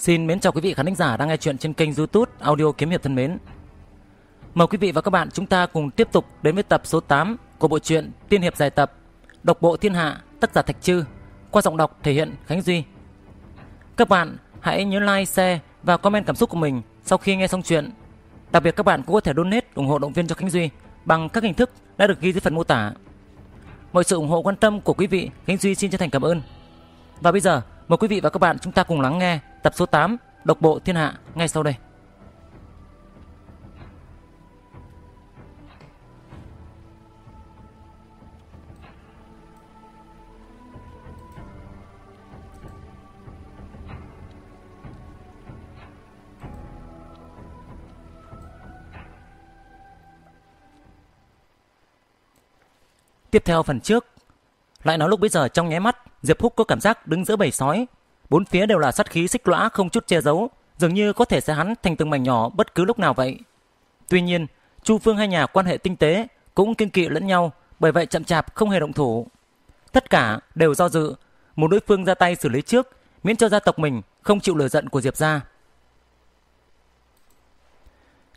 Xin mến chào quý vị khán thính giả đang nghe chuyện trên kênh YouTube Audio Kiếm hiệp thân mến. Mời quý vị và các bạn chúng ta cùng tiếp tục đến với tập số 8 của bộ truyện Tiên hiệp dài tập Độc bộ thiên hạ, tác giả Thạch Trư, qua giọng đọc thể hiện Khánh Duy. Các bạn hãy nhớ like, share và comment cảm xúc của mình sau khi nghe xong chuyện. Đặc biệt các bạn cũng có thể donate ủng hộ động viên cho Khánh Duy bằng các hình thức đã được ghi dưới phần mô tả. Mọi sự ủng hộ quan tâm của quý vị, Khánh Duy xin chân thành cảm ơn. Và bây giờ, Mời quý vị và các bạn chúng ta cùng lắng nghe tập số 8 Độc bộ thiên hạ ngay sau đây. Tiếp theo phần trước, lại nói lúc bây giờ trong nháy mắt, Diệp Húc có cảm giác đứng giữa bầy sói. Bốn phía đều là sát khí xích lõa không chút che giấu, dường như có thể sẽ hắn thành từng mảnh nhỏ bất cứ lúc nào vậy. Tuy nhiên, Chu Phương hai nhà quan hệ tinh tế cũng kiên kỵ lẫn nhau, bởi vậy chậm chạp không hề động thủ. Tất cả đều do dự, một đối phương ra tay xử lý trước, miễn cho gia tộc mình không chịu lửa giận của Diệp gia.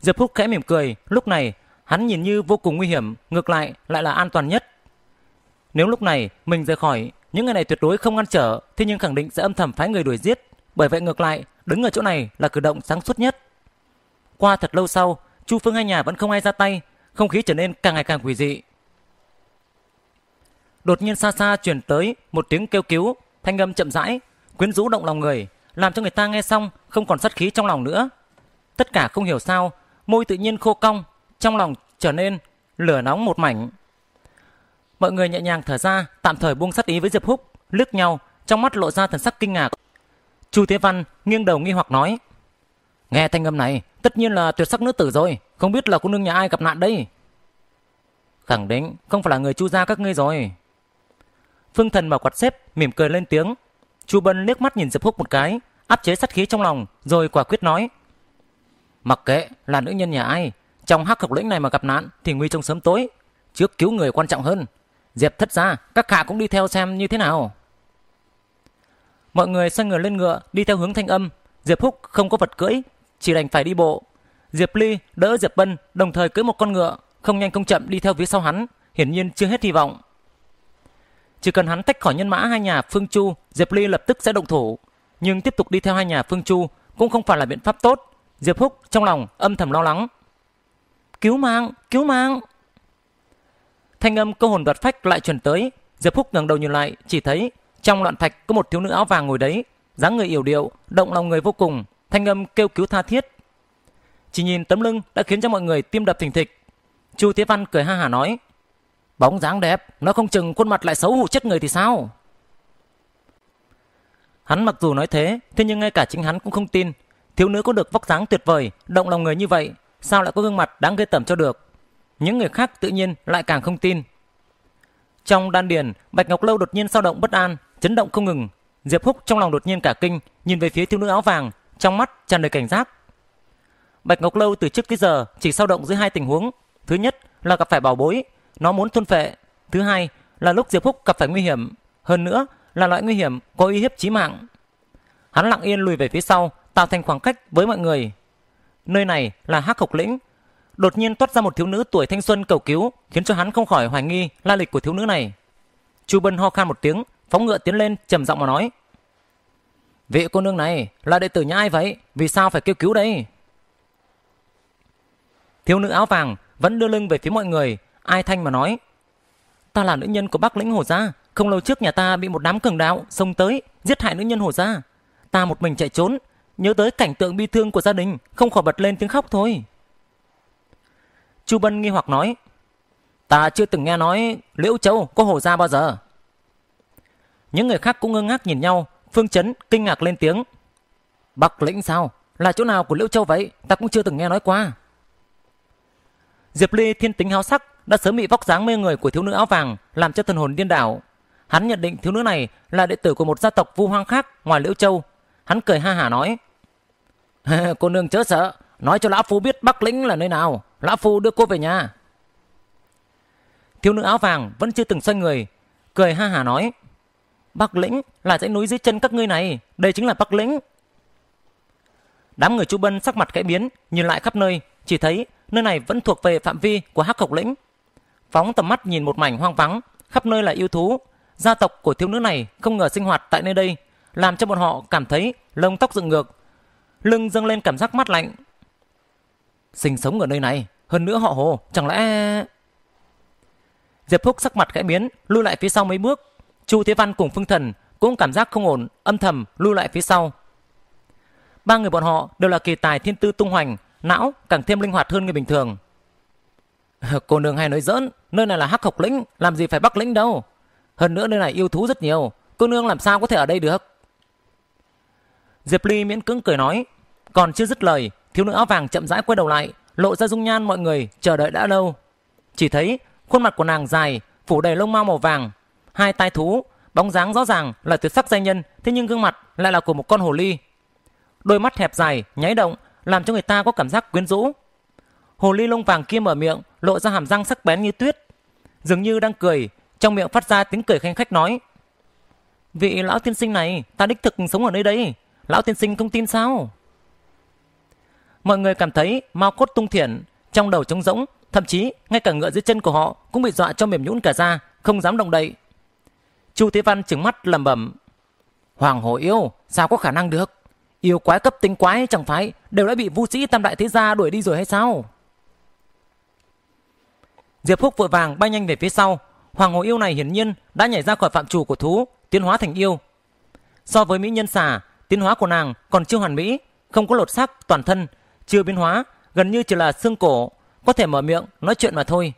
Diệp Húc khẽ mỉm cười, lúc này hắn nhìn như vô cùng nguy hiểm, ngược lại lại là an toàn nhất. Nếu lúc này mình rời khỏi, những người này tuyệt đối không ngăn trở, thế nhưng khẳng định sẽ âm thầm phái người đuổi giết. Bởi vậy ngược lại, đứng ở chỗ này là cử động sáng suốt nhất. Qua thật lâu sau, Chu Phương hai nhà vẫn không ai ra tay, không khí trở nên càng ngày càng quỷ dị. Đột nhiên xa xa truyền tới một tiếng kêu cứu, thanh âm chậm rãi, quyến rũ động lòng người, làm cho người ta nghe xong không còn sát khí trong lòng nữa. Tất cả không hiểu sao, môi tự nhiên khô cong, trong lòng trở nên lửa nóng một mảnh. Mọi người nhẹ nhàng thở ra, tạm thời buông sát ý với Diệp Húc, lướt nhau, trong mắt lộ ra thần sắc kinh ngạc. Chu Thế Văn nghiêng đầu nghi hoặc nói: "Nghe thanh âm này, tất nhiên là tuyệt sắc nữ tử rồi, không biết là cô nương nhà ai gặp nạn đây?" Khẳng định không phải là người Chu gia các ngươi rồi. Phương Thần mở quạt xếp, mỉm cười lên tiếng. Chu Bân liếc mắt nhìn Diệp Húc một cái, áp chế sát khí trong lòng, rồi quả quyết nói: "Mặc kệ là nữ nhân nhà ai, trong hắc cực lĩnh này mà gặp nạn thì nguy trong sớm tối, trước cứu người quan trọng hơn, Diệp thất ra, các hạ cũng đi theo xem như thế nào. Mọi người xoay người lên ngựa, đi theo hướng thanh âm. Diệp Húc không có vật cưỡi, chỉ đành phải đi bộ. Diệp Ly đỡ Diệp Bân, đồng thời cưỡi một con ngựa, không nhanh không chậm đi theo phía sau hắn, hiển nhiên chưa hết hy vọng. Chỉ cần hắn tách khỏi nhân mã hai nhà Phương Chu, Diệp Ly lập tức sẽ động thủ. Nhưng tiếp tục đi theo hai nhà Phương Chu cũng không phải là biện pháp tốt. Diệp Húc trong lòng âm thầm lo lắng. Cứu mạng, cứu mạng! Thanh âm câu hồn đoạt phách lại truyền tới, Diệp Phúc ngẩng đầu nhìn lại, chỉ thấy trong loạn thạch có một thiếu nữ áo vàng ngồi đấy, dáng người yểu điệu, động lòng người vô cùng, thanh âm kêu cứu tha thiết. Chỉ nhìn tấm lưng đã khiến cho mọi người tim đập thình thịch. Chu Thế Văn cười ha hả nói: "Bóng dáng đẹp, nó không chừng khuôn mặt lại xấu hổ chết người thì sao?" Hắn mặc dù nói thế, thế nhưng ngay cả chính hắn cũng không tin, thiếu nữ có được vóc dáng tuyệt vời, động lòng người như vậy, sao lại có gương mặt đáng ghê tởm cho được? những người khác tự nhiên lại càng không tin. Trong đan điền, Bạch Ngọc Lâu đột nhiên sao động bất an, chấn động không ngừng. Diệp Húc trong lòng đột nhiên cả kinh, nhìn về phía thiếu nữ áo vàng, trong mắt tràn đầy cảnh giác. Bạch Ngọc Lâu từ trước tới giờ chỉ sao động dưới hai tình huống. Thứ nhất là gặp phải bảo bối, nó muốn thôn phệ. Thứ hai là lúc Diệp Húc gặp phải nguy hiểm, hơn nữa là loại nguy hiểm có uy hiếp chí mạng. Hắn lặng yên lùi về phía sau, tạo thành khoảng cách với mọi người. Nơi này là Hắc Hộc Lĩnh, đột nhiên toát ra một thiếu nữ tuổi thanh xuân cầu cứu, khiến cho hắn không khỏi hoài nghi lai lịch của thiếu nữ này. Chu Bân ho khan một tiếng, phóng ngựa tiến lên, trầm giọng mà nói: "Vị cô nương này là đệ tử nhà ai vậy? Vì sao phải kêu cứu đây?" Thiếu nữ áo vàng vẫn đưa lưng về phía mọi người, ai thanh mà nói: "Ta là nữ nhân của Bắc Lĩnh Hồ gia, không lâu trước nhà ta bị một đám cường đạo xông tới, giết hại nữ nhân Hồ gia. Ta một mình chạy trốn, nhớ tới cảnh tượng bi thương của gia đình, không khỏi bật lên tiếng khóc thôi." Chu Bân nghi hoặc nói, ta chưa từng nghe nói Liễu Châu có hồ gia bao giờ. Những người khác cũng ngơ ngác nhìn nhau, Phương Chấn kinh ngạc lên tiếng. Bắc lĩnh sao? Là chỗ nào của Liễu Châu vậy? Ta cũng chưa từng nghe nói qua. Diệp Ly thiên tính háo sắc đã sớm bị vóc dáng mê người của thiếu nữ áo vàng làm cho thần hồn điên đảo. Hắn nhận định thiếu nữ này là đệ tử của một gia tộc vu hoang khác ngoài Liễu Châu. Hắn cười ha hả nói. Cô nương chớ sợ, nói cho lão phu biết Bắc lĩnh là nơi nào. Lão Phu đưa cô về nhà. Thiếu nữ áo vàng vẫn chưa từng xoay người, cười ha hà nói. Bắc Lĩnh là dãy núi dưới chân các ngươi này, đây chính là Bắc Lĩnh. Đám người Chu Bân sắc mặt khẽ biến, nhìn lại khắp nơi, chỉ thấy nơi này vẫn thuộc về phạm vi của Hắc Cộc Lĩnh. Phóng tầm mắt nhìn một mảnh hoang vắng, khắp nơi là yêu thú. Gia tộc của thiếu nữ này không ngờ sinh hoạt tại nơi đây, làm cho bọn họ cảm thấy lông tóc dựng ngược, lưng dâng lên cảm giác mát lạnh. Sinh sống ở nơi này hơn nữa họ hồ, chẳng lẽ... Diệp Phúc sắc mặt khẽ biến, lưu lại phía sau mấy bước. Chu Thế Văn cùng Phương Thần cũng cảm giác không ổn, âm thầm lưu lại phía sau. Ba người bọn họ đều là kỳ tài thiên tư tung hoành, não càng thêm linh hoạt hơn người bình thường. Cô nương hay nói giỡn, nơi này là hắc học lĩnh, làm gì phải bắc lĩnh đâu. Hơn nữa nơi này yêu thú rất nhiều, cô nương làm sao có thể ở đây được. Diệp Ly miễn cưỡng cười nói, còn chưa dứt lời, thiếu nữ áo vàng chậm rãi quay đầu lại, lộ ra dung nhan mọi người chờ đợi đã lâu. Chỉ thấy khuôn mặt của nàng dài, phủ đầy lông mao màu vàng, hai tai thú, bóng dáng rõ ràng là tuyệt sắc danh nhân, thế nhưng gương mặt lại là của một con hồ ly. Đôi mắt hẹp dài, nháy động, làm cho người ta có cảm giác quyến rũ. Hồ ly lông vàng kia mở miệng, lộ ra hàm răng sắc bén như tuyết, dường như đang cười, trong miệng phát ra tiếng cười khanh khách nói: "Vị lão tiên sinh này, ta đích thực sống ở nơi đây, lão tiên sinh không tin sao?" Mọi người cảm thấy mau cốt tung thiển, trong đầu trống rỗng, thậm chí ngay cả ngựa dưới chân của họ cũng bị dọa cho mềm nhũn cả ra, không dám động đậy. Chu Thế Văn trừng mắt lẩm bẩm: "Hoàng hổ yêu, sao có khả năng được? Yêu quái cấp tính quái chẳng phải đều đã bị vu sĩ tam đại thế gia đuổi đi rồi hay sao?" Diệp Phúc vội vàng bay nhanh về phía sau, hoàng hồ yêu này hiển nhiên đã nhảy ra khỏi phạm trù của thú, tiến hóa thành yêu. So với mỹ nhân xà, tiến hóa của nàng còn chưa hoàn mỹ, không có lột xác toàn thân, chưa biến hóa, gần như chỉ là xương cổ, có thể mở miệng nói chuyện mà thôi.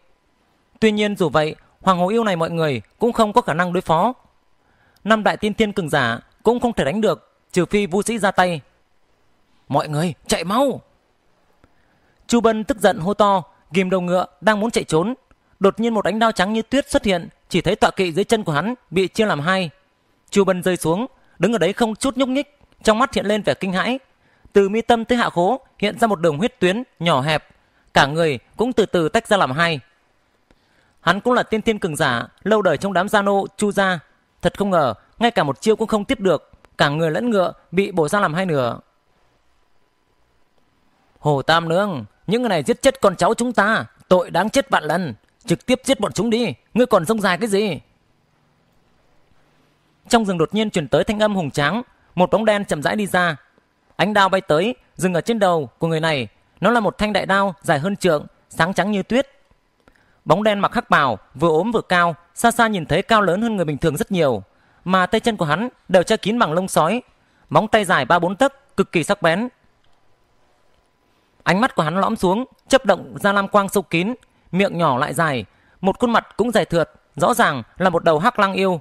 Tuy nhiên dù vậy, hoàng hồ yêu này mọi người cũng không có khả năng đối phó. Năm đại tiên thiên cường giả cũng không thể đánh được, trừ phi vũ sĩ ra tay. Mọi người chạy mau! Chu Bân tức giận hô to, ghim đầu ngựa đang muốn chạy trốn. Đột nhiên một ánh đao trắng như tuyết xuất hiện, chỉ thấy tọa kỵ dưới chân của hắn bị chia làm hai. Chu Bân rơi xuống, đứng ở đấy không chút nhúc nhích, trong mắt hiện lên vẻ kinh hãi, từ mi tâm tới hạ khố hiện ra một đường huyết tuyến nhỏ hẹp, cả người cũng từ từ tách ra làm hai. Hắn cũng là tiên thiên cường giả, lâu đời trong đám gia nô Chu gia, thật không ngờ ngay cả một chiêu cũng không tiếp được, cả người lẫn ngựa bị bổ ra làm hai nửa. Hồ Tam Nương, những người này giết chết con cháu chúng ta, tội đáng chết vạn lần, trực tiếp giết bọn chúng đi, ngươi còn rông dài cái gì? Trong rừng đột nhiên truyền tới thanh âm hùng tráng, một bóng đen chậm rãi đi ra, Ánh đao bay tới, dừng ở trên đầu của người này. Nó là một thanh đại đao dài hơn trượng, sáng trắng như tuyết. Bóng đen mặc khắc bào, vừa ốm vừa cao, xa xa nhìn thấy cao lớn hơn người bình thường rất nhiều. Mà tay chân của hắn đều che kín bằng lông sói. Móng tay dài ba bốn tấc, cực kỳ sắc bén. Ánh mắt của hắn lõm xuống, chấp động ra lam quang sâu kín, miệng nhỏ lại dài. Một khuôn mặt cũng dài thượt, rõ ràng là một đầu hắc lang yêu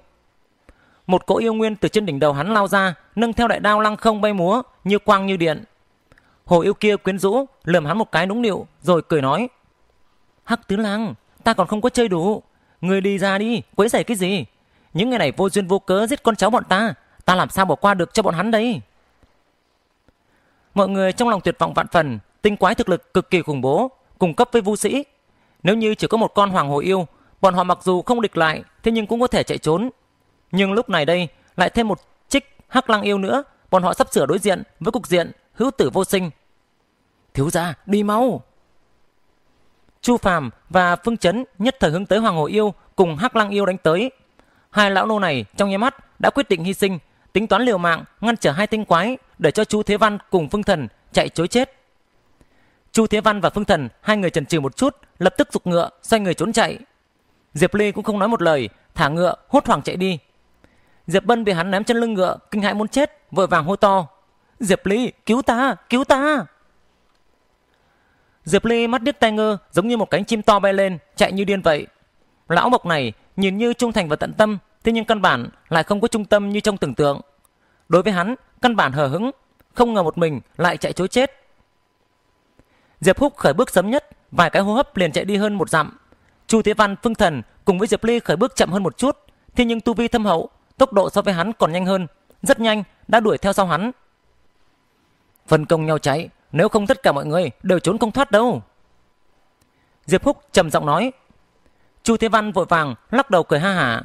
một cỗ yêu nguyên từ trên đỉnh đầu hắn lao ra, nâng theo đại đao lăng không bay múa, như quang như điện. Hồ yêu kia quyến rũ, lườm hắn một cái nũng nịu, rồi cười nói. Hắc tứ lang, ta còn không có chơi đủ. Người đi ra đi, quấy rầy cái gì? Những ngày này vô duyên vô cớ giết con cháu bọn ta, ta làm sao bỏ qua được cho bọn hắn đấy? Mọi người trong lòng tuyệt vọng vạn phần, tinh quái thực lực cực kỳ khủng bố, cung cấp với vu sĩ. Nếu như chỉ có một con hoàng hồ yêu, bọn họ mặc dù không địch lại, thế nhưng cũng có thể chạy trốn, nhưng lúc này đây, lại thêm một trích hắc lăng yêu nữa, bọn họ sắp sửa đối diện với cục diện hữu tử vô sinh. Thiếu gia, đi mau. Chu Phàm và Phương Chấn nhất thời hướng tới Hoàng Hồ Yêu cùng Hắc Lăng Yêu đánh tới. Hai lão nô này trong nháy mắt đã quyết định hy sinh, tính toán liều mạng ngăn trở hai tinh quái để cho chu Thế Văn cùng Phương Thần chạy chối chết. Chu Thế Văn và Phương Thần hai người chần chừ một chút, lập tức dục ngựa xoay người trốn chạy. Diệp Ly cũng không nói một lời, thả ngựa hốt hoảng chạy đi. Diệp Bân bị hắn ném chân lưng ngựa, kinh hãi muốn chết, vội vàng hô to. Diệp Ly, cứu ta, cứu ta! Diệp Ly mắt điếc tai ngơ, giống như một cánh chim to bay lên, chạy như điên vậy. Lão mộc này nhìn như trung thành và tận tâm, thế nhưng căn bản lại không có trung tâm như trong tưởng tượng. Đối với hắn, căn bản hờ hững, không ngờ một mình lại chạy chối chết. Diệp Húc khởi bước sớm nhất, vài cái hô hấp liền chạy đi hơn một dặm. Chu Thế Văn, Phương Thần cùng với Diệp Ly khởi bước chậm hơn một chút, thế nhưng tu vi thâm hậu tốc độ so với hắn còn nhanh hơn, rất nhanh đã đuổi theo sau hắn. Phân công nhau cháy, nếu không tất cả mọi người đều trốn không thoát đâu. Diệp Húc trầm giọng nói. Chu Thế Văn vội vàng lắc đầu cười ha hả.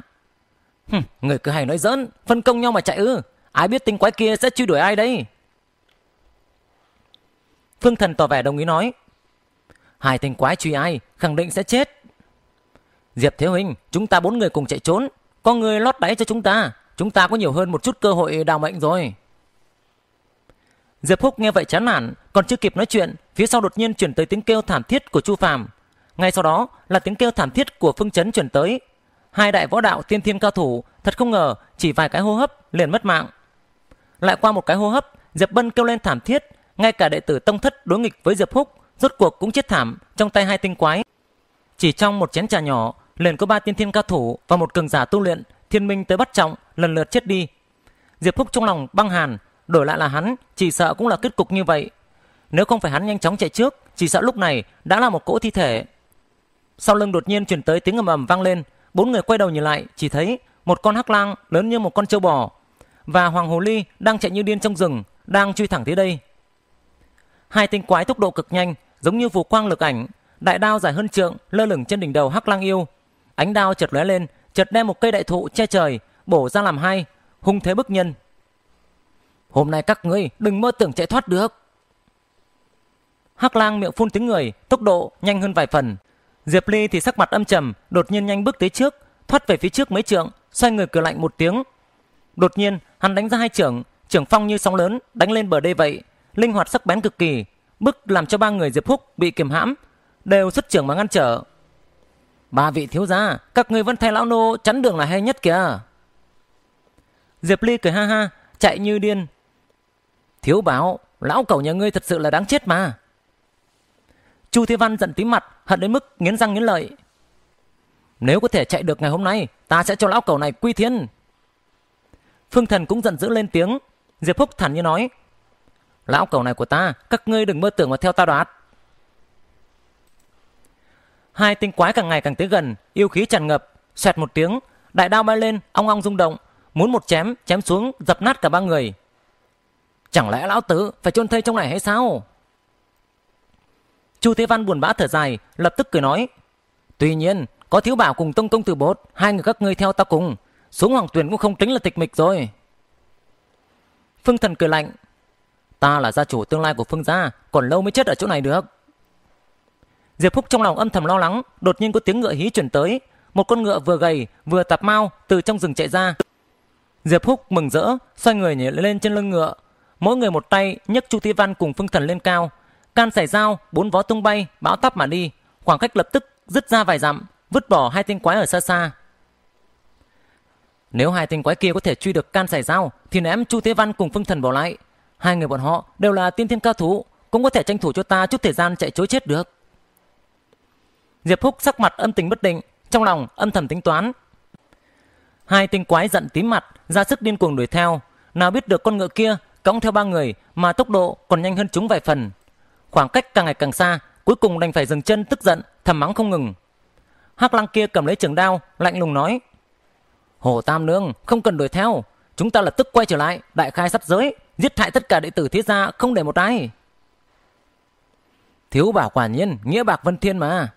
Hừm, người cứ hay nói giỡn, phân công nhau mà chạy ư? Ai biết tinh quái kia sẽ truy đuổi ai đây? Phương Thần tỏ vẻ đồng ý nói. Hai tinh quái truy ai, khẳng định sẽ chết. Diệp Thế Huynh, chúng ta bốn người cùng chạy trốn, có người lót đáy cho chúng ta, chúng ta có nhiều hơn một chút cơ hội đào mệnh rồi. Diệp Húc nghe vậy chán nản, còn chưa kịp nói chuyện, phía sau đột nhiên chuyển tới tiếng kêu thảm thiết của Chu Phàm. Ngay sau đó là tiếng kêu thảm thiết của Phương Chấn chuyển tới. Hai đại võ đạo tiên thiên cao thủ, thật không ngờ chỉ vài cái hô hấp liền mất mạng. Lại qua một cái hô hấp, Diệp Bân kêu lên thảm thiết, ngay cả đệ tử tông thất đối nghịch với Diệp Húc, rốt cuộc cũng chết thảm trong tay hai tinh quái. Chỉ trong một chén trà nhỏ, liền có ba tiên thiên cao thủ và một cường giả tu luyện thiên minh tới bắt trọng lần lượt chết đi diệp phúc trong lòng băng hàn đổi lại là hắn chỉ sợ cũng là kết cục như vậy nếu không phải hắn nhanh chóng chạy trước chỉ sợ lúc này đã là một cỗ thi thể sau lưng đột nhiên truyền tới tiếng ầm ầm vang lên bốn người quay đầu nhìn lại chỉ thấy một con hắc lang lớn như một con trâu bò và hoàng hồ ly đang chạy như điên trong rừng đang truy thẳng tới đây hai tinh quái tốc độ cực nhanh giống như vụ quang lực ảnh đại đao dài hơn trượng lơ lửng trên đỉnh đầu hắc lang yêu Ánh đao chợt lóe lên, chợt đem một cây đại thụ che trời, bổ ra làm hai, hung thế bức nhân. Hôm nay các ngươi đừng mơ tưởng chạy thoát được. Hắc lang miệng phun tiếng người, tốc độ nhanh hơn vài phần. Diệp Ly thì sắc mặt âm trầm, đột nhiên nhanh bước tới trước, thoát về phía trước mấy trượng, xoay người cửa lạnh một tiếng. Đột nhiên, hắn đánh ra hai trưởng, trưởng phong như sóng lớn, đánh lên bờ đê vậy, linh hoạt sắc bén cực kỳ, bức làm cho ba người Diệp Húc bị kiềm hãm, đều xuất trưởng mà ngăn trở. Ba vị thiếu gia, các người vẫn thay lão nô chắn đường là hay nhất kìa. Diệp Ly cười ha ha, chạy như điên. Thiếu báo, lão cẩu nhà ngươi thật sự là đáng chết mà. Chu Thế Văn giận tím mặt, hận đến mức nghiến răng nghiến lợi. Nếu có thể chạy được ngày hôm nay, ta sẽ cho lão cẩu này quy thiên. Phương Thần cũng giận dữ lên tiếng. Diệp Phúc thản như nói. Lão cẩu này của ta, các ngươi đừng mơ tưởng mà theo ta đoạt. Hai tinh quái càng ngày càng tới gần, yêu khí tràn ngập, xoẹt một tiếng, đại đao bay lên, ong ong rung động, muốn một chém, chém xuống, dập nát cả ba người. Chẳng lẽ lão tử phải chôn thây trong này hay sao? Chu Thế Văn buồn bã thở dài, lập tức cười nói. Tuy nhiên, có thiếu bảo cùng tông công tử bột, hai người các ngươi theo ta cùng. Xuống hoàng tuyển cũng không tính là tịch mịch rồi. Phương thần cười lạnh. Ta là gia chủ tương lai của phương gia, còn lâu mới chết ở chỗ này được. Diệp Phúc trong lòng âm thầm lo lắng, đột nhiên có tiếng ngựa hí chuyển tới, một con ngựa vừa gầy vừa tạp mau từ trong rừng chạy ra. Diệp Phúc mừng rỡ, xoay người nhảy lên trên lưng ngựa, mỗi người một tay nhấc Chu Ti Văn cùng Phương Thần lên cao, can sải dao, bốn vó tung bay, bão táp mà đi, khoảng cách lập tức dứt ra vài dặm, vứt bỏ hai tinh quái ở xa xa. Nếu hai tinh quái kia có thể truy được can sải dao, thì ném Chu Thế Văn cùng Phương Thần bỏ lại. Hai người bọn họ đều là tiên thiên cao thủ, cũng có thể tranh thủ cho ta chút thời gian chạy trối chết được. Diệp Húc sắc mặt âm tình bất định, trong lòng âm thầm tính toán. Hai tinh quái giận tím mặt, ra sức điên cuồng đuổi theo, nào biết được con ngựa kia cõng theo ba người mà tốc độ còn nhanh hơn chúng vài phần. Khoảng cách càng ngày càng xa, cuối cùng đành phải dừng chân tức giận, thầm mắng không ngừng. Hắc Lang kia cầm lấy trường đao, lạnh lùng nói: "Hồ Tam Nương, không cần đuổi theo, chúng ta lập tức quay trở lại, đại khai sát giới, giết hại tất cả đệ tử Thiết gia, không để một ai." Thiếu bảo quả nhiên, nghĩa bạc vân thiên mà.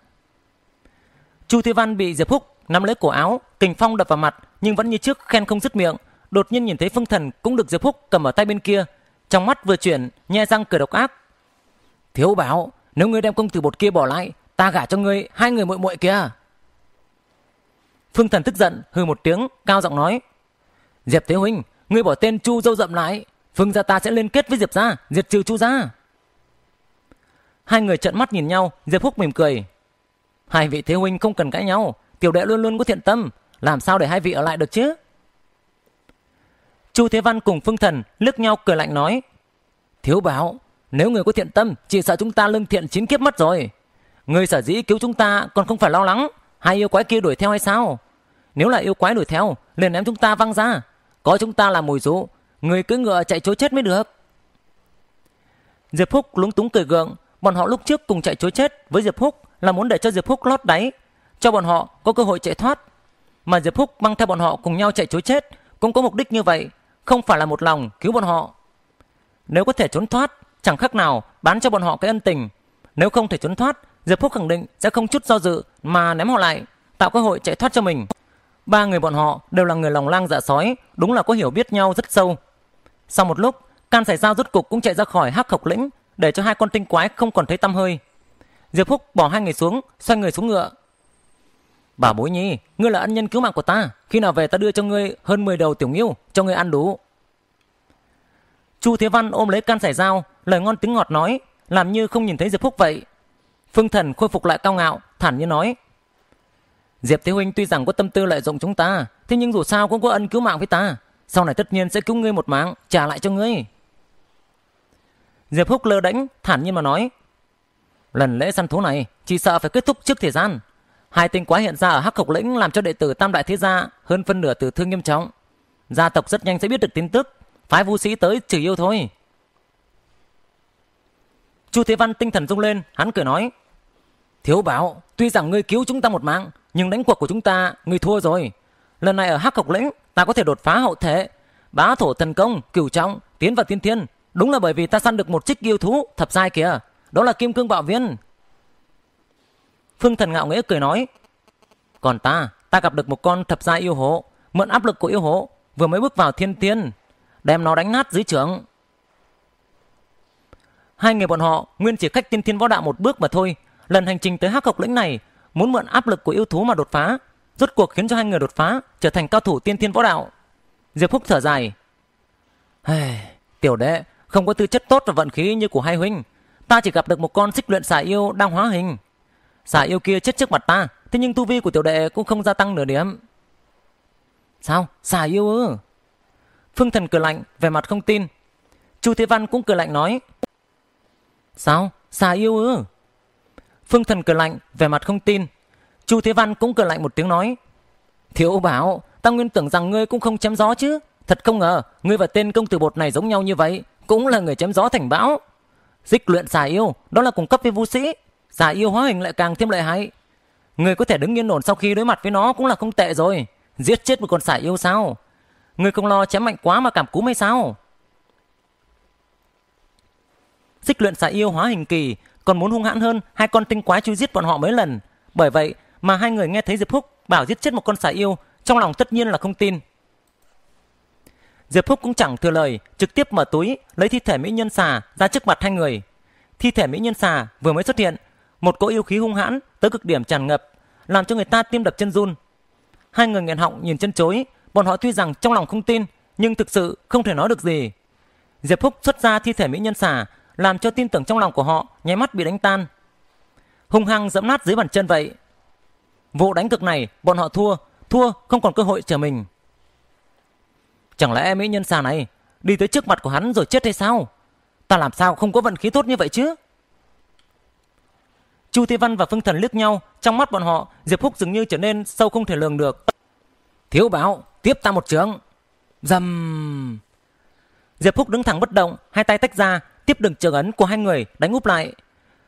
Chu Thế Văn bị Diệp Húc nắm lấy cổ áo, kình phong đập vào mặt nhưng vẫn như trước khen không dứt miệng. Đột nhiên nhìn thấy Phương Thần cũng được Diệp Húc cầm ở tay bên kia, trong mắt vừa chuyển, nhe răng cười độc ác. "Thiếu bảo, nếu ngươi đem công tử bột kia bỏ lại, ta gả cho ngươi hai người muội muội kia." Phương Thần tức giận hừ một tiếng, cao giọng nói: "Diệp Thế huynh, ngươi bỏ tên Chu dâu dậm lại, Phương gia ta sẽ liên kết với Diệp gia, diệt trừ Chu gia." Hai người trợn mắt nhìn nhau, Diệp Húc mỉm cười. Hai vị thế huynh không cần cãi nhau, tiểu đệ luôn luôn có thiện tâm, làm sao để hai vị ở lại được chứ? Chu Thế Văn cùng Phương Thần lướt nhau cười lạnh nói, Thiếu báo, nếu người có thiện tâm, chỉ sợ chúng ta lương thiện chín kiếp mất rồi. Người sở dĩ cứu chúng ta còn không phải lo lắng, hai yêu quái kia đuổi theo hay sao? Nếu là yêu quái đuổi theo, liền ném chúng ta văng ra. Có chúng ta là mùi dụ, người cứ ngựa chạy trối chết mới được. Diệp Húc lúng túng cười gượng, bọn họ lúc trước cùng chạy trối chết với Diệp Húc là muốn để cho Diệp Phúc lót đáy, cho bọn họ có cơ hội chạy thoát. Mà Diệp Phúc mang theo bọn họ cùng nhau chạy trốn chết cũng có mục đích như vậy, không phải là một lòng cứu bọn họ. Nếu có thể trốn thoát, chẳng khác nào bán cho bọn họ cái ân tình. Nếu không thể trốn thoát, Diệp Phúc khẳng định sẽ không chút do dự mà ném họ lại, tạo cơ hội chạy thoát cho mình. Ba người bọn họ đều là người lòng lang dạ sói, đúng là có hiểu biết nhau rất sâu. Sau một lúc, can xảy giao rút cục cũng chạy ra khỏi hắc khộc lĩnh, để cho hai con tinh quái không còn thấy tâm hơi. Diệp Phúc bỏ hai người xuống, xoay người xuống ngựa. Bà bối nhi, ngươi là ân nhân cứu mạng của ta. Khi nào về ta đưa cho ngươi hơn 10 đầu tiểu nghiêu, cho ngươi ăn đủ. Chu Thế Văn ôm lấy can sải dao, lời ngon tiếng ngọt nói, làm như không nhìn thấy Diệp Phúc vậy. Phương Thần khôi phục lại cao ngạo, thản nhiên nói. Diệp Thế Huynh tuy rằng có tâm tư lợi dụng chúng ta, thế nhưng dù sao cũng có ân cứu mạng với ta. Sau này tất nhiên sẽ cứu ngươi một mạng, trả lại cho ngươi. Diệp Phúc lơ đánh, thản nhiên mà nói. Lần lễ săn thú này chỉ sợ phải kết thúc trước thời gian. Hai tinh quái hiện ra ở Hắc Khộc Lĩnh làm cho đệ tử Tam Đại Thế Gia hơn phân nửa tử thương nghiêm trọng. Gia tộc rất nhanh sẽ biết được tin tức, phái vũ sĩ tới trừ yêu thôi. Chu Thế Văn tinh thần rung lên, hắn cười nói. Thiếu bảo, tuy rằng ngươi cứu chúng ta một mạng, nhưng đánh cuộc của chúng ta, ngươi thua rồi. Lần này ở Hắc Cộc Lĩnh, ta có thể đột phá hậu thế. Bá thổ thần công, cửu trọng, tiến vào tiên thiên. Đúng là bởi vì ta săn được một trích yêu thú thập giai kìa. Đó là kim cương bạo viên. Phương thần ngạo nghễ cười nói. Còn ta, ta gặp được một con thập gia yêu hổ. Mượn áp lực của yêu hổ, vừa mới bước vào thiên tiên. Đem nó đánh nát dưới trưởng. Hai người bọn họ nguyên chỉ cách tiên thiên võ đạo một bước mà thôi. Lần hành trình tới hắc học lĩnh này, muốn mượn áp lực của yêu thú mà đột phá. Rốt cuộc khiến cho hai người đột phá, trở thành cao thủ tiên thiên võ đạo. Diệp Phúc thở dài. tiểu đệ, không có tư chất tốt và vận khí như của hai huynh ta chỉ gặp được một con xích luyện xà yêu đang hóa hình. Xà yêu kia chết trước mặt ta, thế nhưng tu vi của tiểu đệ cũng không gia tăng nửa điểm. Sao? Xà yêu ư? Phương Thần cười lạnh, vẻ mặt không tin. Chu Thế Văn cũng cười lạnh nói. Sao? Xà yêu ư? Phương Thần cười lạnh, vẻ mặt không tin. Chu Thế Văn cũng cười lạnh một tiếng nói. Thiếu bảo, ta nguyên tưởng rằng ngươi cũng không chém gió chứ. Thật không ngờ, ngươi và tên công tử bột này giống nhau như vậy, cũng là người chém gió thành bão. Dịch luyện xà yêu, đó là cùng cấp với vũ sĩ. Xà yêu hóa hình lại càng thêm lợi hại. Người có thể đứng yên ổn sau khi đối mặt với nó cũng là không tệ rồi. Giết chết một con xà yêu sao? Người không lo chém mạnh quá mà cảm cúm hay sao? Dịch luyện xà yêu hóa hình kỳ, còn muốn hung hãn hơn hai con tinh quái chưa giết bọn họ mấy lần. Bởi vậy mà hai người nghe thấy Diệp Húc bảo giết chết một con xà yêu, trong lòng tất nhiên là không tin. Diệp Húc cũng chẳng thừa lời, trực tiếp mở túi, lấy thi thể mỹ nhân xà ra trước mặt hai người. Thi thể mỹ nhân xà vừa mới xuất hiện, một cỗ yêu khí hung hãn tới cực điểm tràn ngập, làm cho người ta tim đập chân run. Hai người nghẹn họng nhìn chân chối, bọn họ tuy rằng trong lòng không tin, nhưng thực sự không thể nói được gì. Diệp Húc xuất ra thi thể mỹ nhân xà, làm cho tin tưởng trong lòng của họ nháy mắt bị đánh tan. Hung hăng dẫm nát dưới bàn chân vậy. Vụ đánh cực này, bọn họ thua, thua không còn cơ hội trở mình. Chẳng lẽ mỹ nhân xà này đi tới trước mặt của hắn rồi chết hay sao? Ta làm sao không có vận khí tốt như vậy chứ? Chu Thi Văn và Phương Thần liếc nhau, trong mắt bọn họ, Diệp Húc dường như trở nên sâu không thể lường được. Thiếu báo, tiếp ta một trường. Dầm. Diệp Húc đứng thẳng bất động, hai tay tách ra, tiếp đựng trường ấn của hai người đánh úp lại.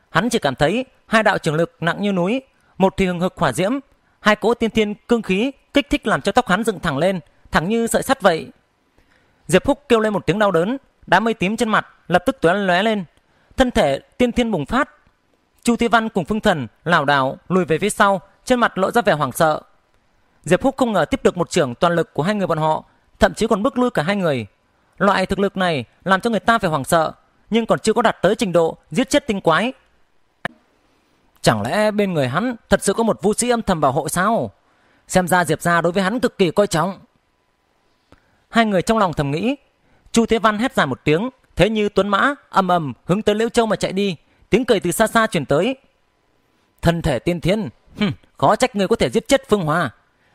Hắn chỉ cảm thấy hai đạo trường lực nặng như núi, một thì hừng hực hỏa diễm, hai cỗ tiên thiên cương khí kích thích làm cho tóc hắn dựng thẳng lên, thẳng như sợi sắt vậy. Diệp Húc kêu lên một tiếng đau đớn, đám mây tím trên mặt lập tức tóe lóe lên, thân thể tiên thiên bùng phát. Chu Thi Văn cùng Phương Thần lảo đảo lùi về phía sau, trên mặt lộ ra vẻ hoảng sợ. Diệp Húc không ngờ tiếp được một trưởng toàn lực của hai người bọn họ, thậm chí còn bước lui cả hai người. Loại thực lực này làm cho người ta phải hoảng sợ, nhưng còn chưa có đạt tới trình độ giết chết tinh quái. Chẳng lẽ bên người hắn thật sự có một vũ sĩ âm thầm bảo hộ sao? Xem ra Diệp gia đối với hắn cực kỳ coi trọng. Hai người trong lòng thầm nghĩ. Chu Thế Văn hét dài một tiếng, thế như tuấn mã, ầm ầm, hướng tới Liễu Châu mà chạy đi. Tiếng cười từ xa xa truyền tới. Thân thể tiên thiên, hừm, khó trách người có thể giết chết Phương Hòa.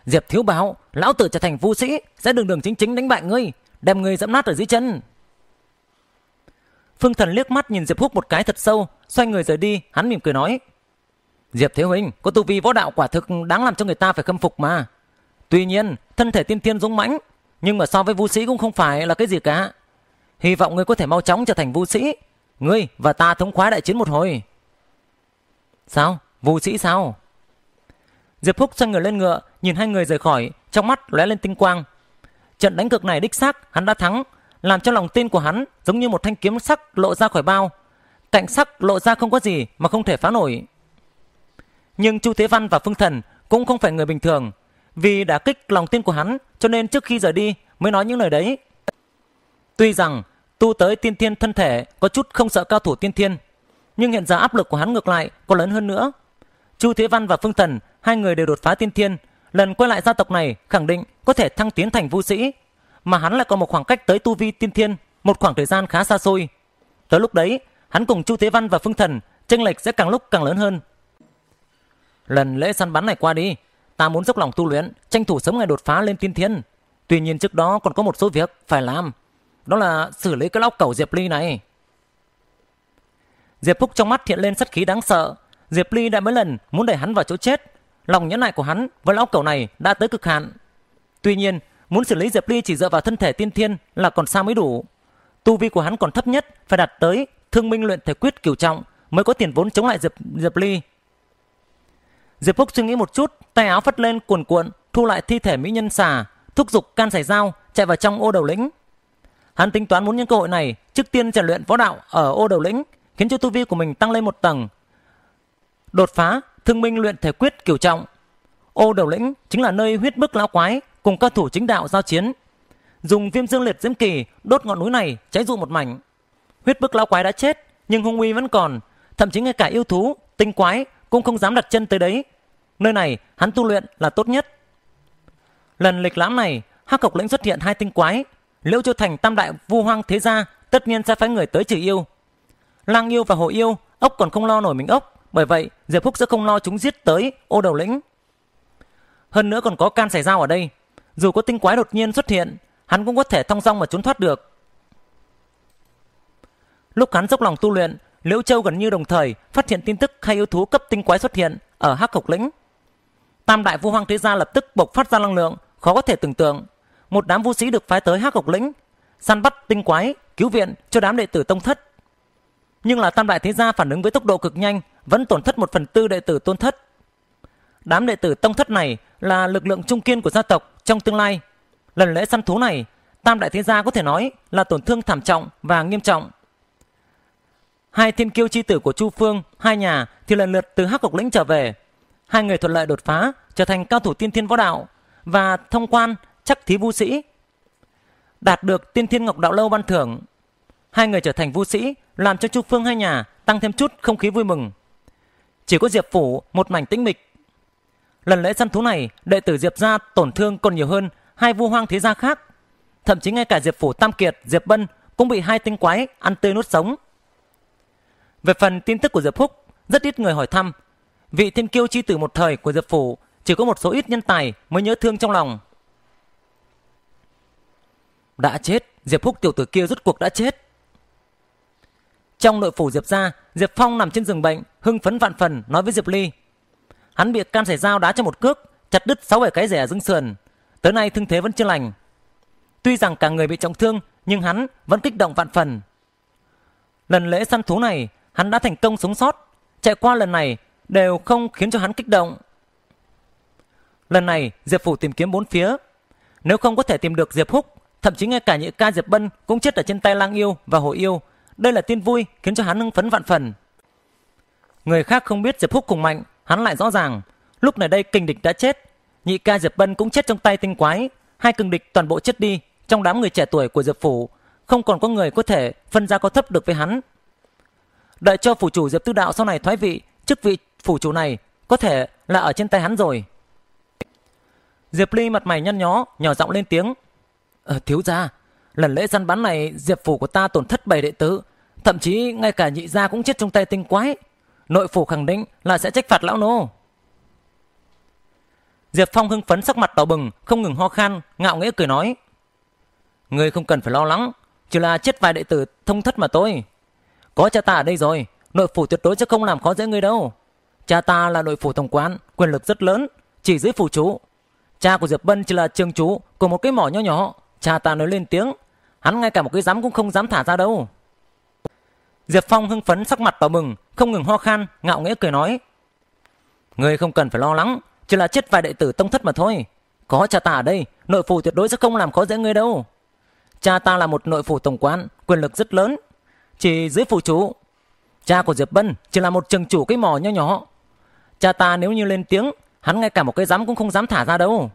Diệp Thiếu báo lão tử trở thành vô sĩ, sẽ đường đường chính chính đánh bại ngươi, đem ngươi dẫm nát ở dưới chân. Phương Thần liếc mắt nhìn Diệp Húc một cái thật sâu, xoay người rời đi, hắn mỉm cười nói. Diệp Thế Huynh, có tu vi võ đạo quả thực đáng làm cho người ta phải khâm phục mà. Tuy nhiên, thân thể tiên thiên dũng mãnh, nhưng mà so với vũ sĩ cũng không phải là cái gì cả. Hy vọng ngươi có thể mau chóng trở thành vũ sĩ. Ngươi và ta thống khoái đại chiến một hồi. Sao? Vũ sĩ sao? Diệp Phúc xoay người lên ngựa, nhìn hai người rời khỏi, trong mắt lóe lên tinh quang. Trận đánh cực này đích xác, hắn đã thắng, làm cho lòng tin của hắn giống như một thanh kiếm sắc lộ ra khỏi bao. Cạnh sắc lộ ra không có gì mà không thể phá nổi. Nhưng Chu Thế Văn và Phương Thần cũng không phải người bình thường. Vì đã kích lòng tin của hắn cho nên trước khi rời đi mới nói những lời đấy. Tuy rằng tu tới tiên thiên thân thể có chút không sợ cao thủ tiên thiên nhưng hiện giờ áp lực của hắn ngược lại còn lớn hơn nữa. Chu Thế Văn và Phương Thần hai người đều đột phá tiên thiên lần quay lại gia tộc này khẳng định có thể thăng tiến thành vũ sĩ mà hắn lại còn một khoảng cách tới tu vi tiên thiên một khoảng thời gian khá xa xôi. Tới lúc đấy hắn cùng Chu Thế Văn và Phương Thần chênh lệch sẽ càng lúc càng lớn hơn. Lần lễ săn bắn này qua đi, ta muốn dốc lòng tu luyện, tranh thủ sớm ngày đột phá lên tiên thiên. Tuy nhiên trước đó còn có một số việc phải làm, đó là xử lý cái lão cẩu Diệp Ly này. Diệp Phúc trong mắt hiện lên sát khí đáng sợ, Diệp Ly đã mấy lần muốn đẩy hắn vào chỗ chết, lòng nhẫn nại của hắn với lão cẩu này đã tới cực hạn. Tuy nhiên, muốn xử lý Diệp Ly chỉ dựa vào thân thể tiên thiên là còn xa mới đủ. Tu vi của hắn còn thấp nhất phải đạt tới Thương Minh luyện thể quyết cửu trọng mới có tiền vốn chống lại Diệp Diệp Ly Diệp Phúc suy nghĩ một chút, tay áo phất lên cuồn cuộn, thu lại thi thể mỹ nhân xà, thúc giục can sải dao, chạy vào trong ô đầu lĩnh. Hắn tính toán muốn nhân cơ hội này, trước tiên rèn luyện võ đạo ở ô đầu lĩnh, khiến cho tu vi của mình tăng lên một tầng. Đột phá, thương minh luyện thể quyết kiểu trọng. Ô đầu lĩnh chính là nơi huyết bức lão quái cùng các thủ chính đạo giao chiến. Dùng viêm dương liệt diễm kỳ đốt ngọn núi này cháy rụ một mảnh. Huyết bức lão quái đã chết, nhưng hung uy vẫn còn, thậm chí ngay cả yêu thú, tinh quái cũng không dám đặt chân tới đấy. Nơi này hắn tu luyện là tốt nhất. Lần lịch lãm này, Hắc Cộc Lĩnh xuất hiện hai tinh quái. Liễu Châu Thành tam đại vu hoang thế gia tất nhiên sẽ phái người tới trừ yêu. Lang yêu và hồ yêu, ốc còn không lo nổi mình ốc. Bởi vậy, Diệp Phúc sẽ không lo chúng giết tới ô đầu lĩnh. Hơn nữa còn có can xảy dao ở đây. Dù có tinh quái đột nhiên xuất hiện, hắn cũng có thể thong dong mà trốn thoát được. Lúc hắn dốc lòng tu luyện, Liễu Châu gần như đồng thời phát hiện tin tức hai yêu thú cấp tinh quái xuất hiện ở Hắc Cộc Lĩnh. Tam đại vu hoang thế gia lập tức bộc phát ra năng lượng khó có thể tưởng tượng. Một đám vu sĩ được phái tới Hắc Cộc Lĩnh, săn bắt tinh quái, cứu viện cho đám đệ tử tông thất. Nhưng là tam đại thế gia phản ứng với tốc độ cực nhanh, vẫn tổn thất một phần tư đệ tử tôn thất. Đám đệ tử tông thất này là lực lượng trung kiên của gia tộc trong tương lai. Lần lễ săn thú này, tam đại thế gia có thể nói là tổn thương thảm trọng và nghiêm trọng. Hai thiên kiêu chi tử của Chu Phương, hai nhà thì lần lượt từ Hắc Cục Lĩnh trở về. Hai người thuận lợi đột phá, trở thành cao thủ tiên thiên võ đạo và thông quan chắc thí vũ sĩ. Đạt được tiên thiên ngọc đạo lâu ban thưởng. Hai người trở thành vũ sĩ, làm cho Chu Phương hai nhà tăng thêm chút không khí vui mừng. Chỉ có Diệp Phủ một mảnh tĩnh mịch. Lần lễ săn thú này, đệ tử Diệp gia tổn thương còn nhiều hơn hai vua hoang thế gia khác. Thậm chí ngay cả Diệp Phủ Tam Kiệt, Diệp Bân cũng bị hai tinh quái ăn tươi nuốt sống. Về phần tin tức của Diệp Húc rất ít người hỏi thăm. Vị thiên kiêu chi tử một thời của Diệp Phủ chỉ có một số ít nhân tài mới nhớ thương trong lòng. Đã chết, Diệp Húc tiểu tử kia rút cuộc đã chết. Trong nội phủ Diệp gia, Diệp Phong nằm trên giường bệnh, hưng phấn vạn phần nói với Diệp Ly. Hắn bị can sẻ dao đá cho một cước, chặt đứt sáu bảy cái rẻ dưng sườn. Tới nay thương thế vẫn chưa lành. Tuy rằng cả người bị trọng thương, nhưng hắn vẫn kích động vạn phần. Lần lễ săn thú này, hắn đã thành công sống sót, chạy qua lần này đều không khiến cho hắn kích động. Lần này, Diệp Phủ tìm kiếm bốn phía. Nếu không có thể tìm được Diệp Húc, thậm chí ngay cả những ca Diệp Bân cũng chết ở trên tay Lang Yêu và Hồ Yêu. Đây là tin vui khiến cho hắn hưng phấn vạn phần. Người khác không biết Diệp Húc cùng mạnh, hắn lại rõ ràng. Lúc này đây kình địch đã chết, nhị ca Diệp Bân cũng chết trong tay tinh quái. Hai cường địch toàn bộ chết đi trong đám người trẻ tuổi của Diệp Phủ. Không còn có người có thể phân ra cao thấp được với hắn Đợi cho phủ chủ Diệp Tư Đạo sau này thoái vị, chức vị phủ chủ này có thể là ở trên tay hắn rồi. Diệp Ly mặt mày nhăn nhó, nhỏ giọng lên tiếng. Ờ, thiếu gia, lần lễ săn bắn này Diệp phủ của ta tổn thất bảy đệ tử, thậm chí ngay cả nhị gia cũng chết trong tay tinh quái. Nội phủ khẳng định là sẽ trách phạt lão nô. Diệp Phong hưng phấn sắc mặt đỏ bừng, không ngừng ho khan, ngạo nghễ cười nói. Người không cần phải lo lắng, chỉ là chết vài đệ tử thông thất mà tôi. Có cha ta ở đây rồi, nội phủ tuyệt đối sẽ không làm khó dễ ngươi đâu. Cha ta là nội phủ tổng quán, quyền lực rất lớn, chỉ dưới phủ chủ Cha của Diệp Bân chỉ là trường chú của một cái mỏ nhỏ nhỏ. Cha ta nói lên tiếng, hắn ngay cả một cái dám cũng không dám thả ra đâu. Diệp Phong hưng phấn sắc mặt đỏ mừng, không ngừng ho khan, ngạo nghễ cười nói. Ngươi không cần phải lo lắng, chỉ là chết vài đệ tử tông thất mà thôi. Có cha ta ở đây, nội phủ tuyệt đối sẽ không làm khó dễ ngươi đâu. Cha ta là một nội phủ tổng quán, quyền lực rất lớn, chỉ dưới phụ chú Cha của Diệp Bân chỉ là một trường chủ cái mò nho nhỏ Cha ta nếu như lên tiếng Hắn ngay cả một cái giám cũng không dám thả ra đâu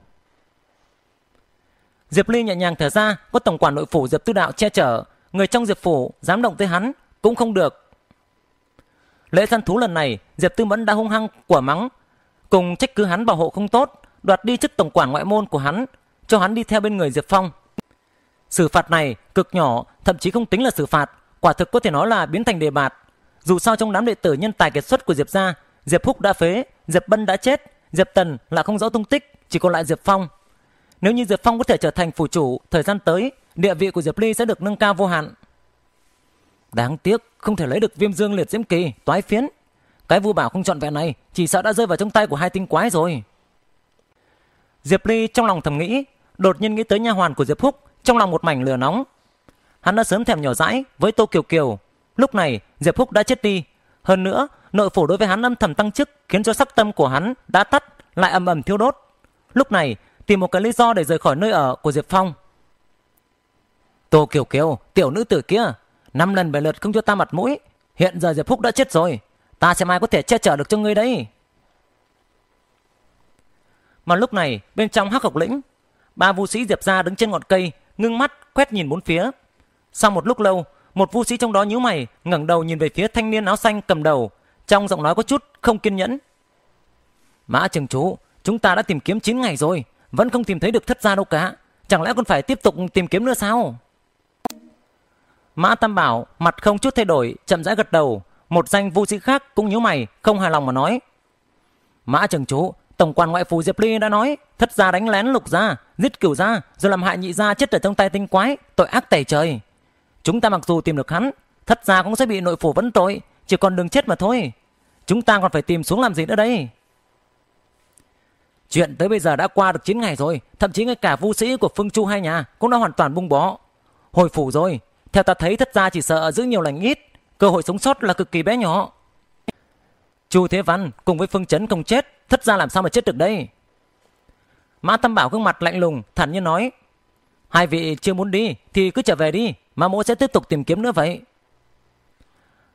Diệp Ly nhẹ nhàng thở ra Có tổng quản nội phủ Diệp Tư Đạo che chở Người trong Diệp Phủ dám động tới hắn Cũng không được Lễ săn thú lần này Diệp Tư Mẫn đã hung hăng quả mắng Cùng trách cứ hắn bảo hộ không tốt Đoạt đi chức tổng quản ngoại môn của hắn Cho hắn đi theo bên người Diệp Phong Xử phạt này cực nhỏ Thậm chí không tính là xử phạt quả thực có thể nói là biến thành đề bạt. Dù sao trong đám đệ tử nhân tài kiệt xuất của Diệp gia, Diệp Phúc đã phế, Diệp Bân đã chết, Diệp Tần là không rõ tung tích, chỉ còn lại Diệp Phong. Nếu như Diệp Phong có thể trở thành phủ chủ thời gian tới, địa vị của Diệp Ly sẽ được nâng cao vô hạn. Đáng tiếc không thể lấy được Viêm Dương Liệt Diễm Kỳ, toái phiến. Cái vua bảo không chọn vẹn này, chỉ sợ đã rơi vào trong tay của hai tinh quái rồi. Diệp Ly trong lòng thầm nghĩ, đột nhiên nghĩ tới nha hoàn của Diệp Phúc, trong lòng một mảnh lửa nóng, hắn đã sớm thèm nhỏ dãi với Tô Kiều Kiều. Lúc này, Diệp Húc đã chết đi. Hơn nữa, nội phủ đối với hắn âm thầm tăng chức khiến cho sắc tâm của hắn đã tắt, lại ầm ầm thiêu đốt. Lúc này, tìm một cái lý do để rời khỏi nơi ở của Diệp Phong. Tô Kiều Kiều, tiểu nữ tử kia, năm lần bảy lượt không cho ta mặt mũi. Hiện giờ Diệp Húc đã chết rồi, ta sẽ mai có thể che chở được cho ngươi đấy. Mà lúc này, bên trong hắc học lĩnh, ba vũ sĩ Diệp gia đứng trên ngọn cây, ngưng mắt quét nhìn bốn phía. Sau một lúc lâu, một vũ sĩ trong đó nhíu mày, ngẩng đầu nhìn về phía thanh niên áo xanh cầm đầu, trong giọng nói có chút không kiên nhẫn. Mã trường chú, chúng ta đã tìm kiếm 9 ngày rồi, vẫn không tìm thấy được thất gia đâu cả. Chẳng lẽ còn phải tiếp tục tìm kiếm nữa sao? Mã Tam Bảo mặt không chút thay đổi, chậm rãi gật đầu. Một danh vũ sĩ khác cũng nhíu mày, không hài lòng mà nói. Mã trường chú, tổng quan ngoại phù Diệp Ly đã nói, thất gia đánh lén lục gia, giết cửu gia, rồi làm hại nhị gia chết ở trong tay tinh quái, tội ác tẩy trời. Chúng ta mặc dù tìm được hắn, thật ra cũng sẽ bị nội phủ vấn tội, chỉ còn đường chết mà thôi. Chúng ta còn phải tìm xuống làm gì nữa đây? Chuyện tới bây giờ đã qua được 9 ngày rồi, thậm chí ngay cả vu sĩ của Phương Chu hai nhà cũng đã hoàn toàn bung bó. Hồi phủ rồi, theo ta thấy thất gia chỉ sợ giữ nhiều lành ít, cơ hội sống sót là cực kỳ bé nhỏ. Chu Thế Văn cùng với Phương Chấn không chết, thất gia làm sao mà chết được đây? Mã Tâm Bảo gương mặt lạnh lùng, thản nhiên nói: "Hai vị chưa muốn đi thì cứ trở về đi, mà mỗ sẽ tiếp tục tìm kiếm nữa vậy.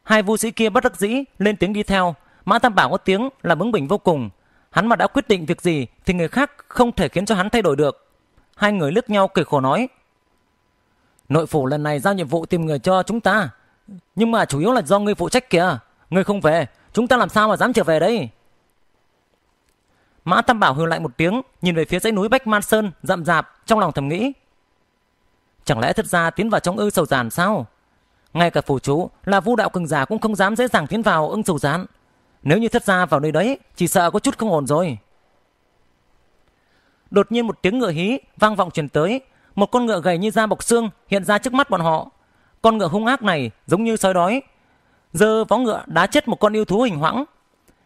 Hai vũ sĩ kia bất đắc dĩ, lên tiếng đi theo. Mã Tam Bảo có tiếng là ứng bình vô cùng. Hắn mà đã quyết định việc gì thì người khác không thể khiến cho hắn thay đổi được. Hai người lướt nhau cười khổ nói. Nội phủ lần này giao nhiệm vụ tìm người cho chúng ta. Nhưng mà chủ yếu là do ngươi phụ trách kìa. Ngươi không về, chúng ta làm sao mà dám trở về đây? Mã Tam Bảo hừ lại một tiếng, nhìn về phía dãy núi Bách Man Sơn, rậm rạp, trong lòng thầm nghĩ. Chẳng lẽ thật ra tiến vào trong ưng sầu giàn sao? Ngay cả phù chú là vũ đạo cường giả cũng không dám dễ dàng tiến vào ưng sầu giàn. Nếu như thật ra vào nơi đấy, chỉ sợ có chút không ổn rồi. Đột nhiên một tiếng ngựa hí vang vọng truyền tới, một con ngựa gầy như da bọc xương hiện ra trước mắt bọn họ. Con ngựa hung ác này giống như sói đói, giờ vó ngựa đá chết một con yêu thú hình hoãng.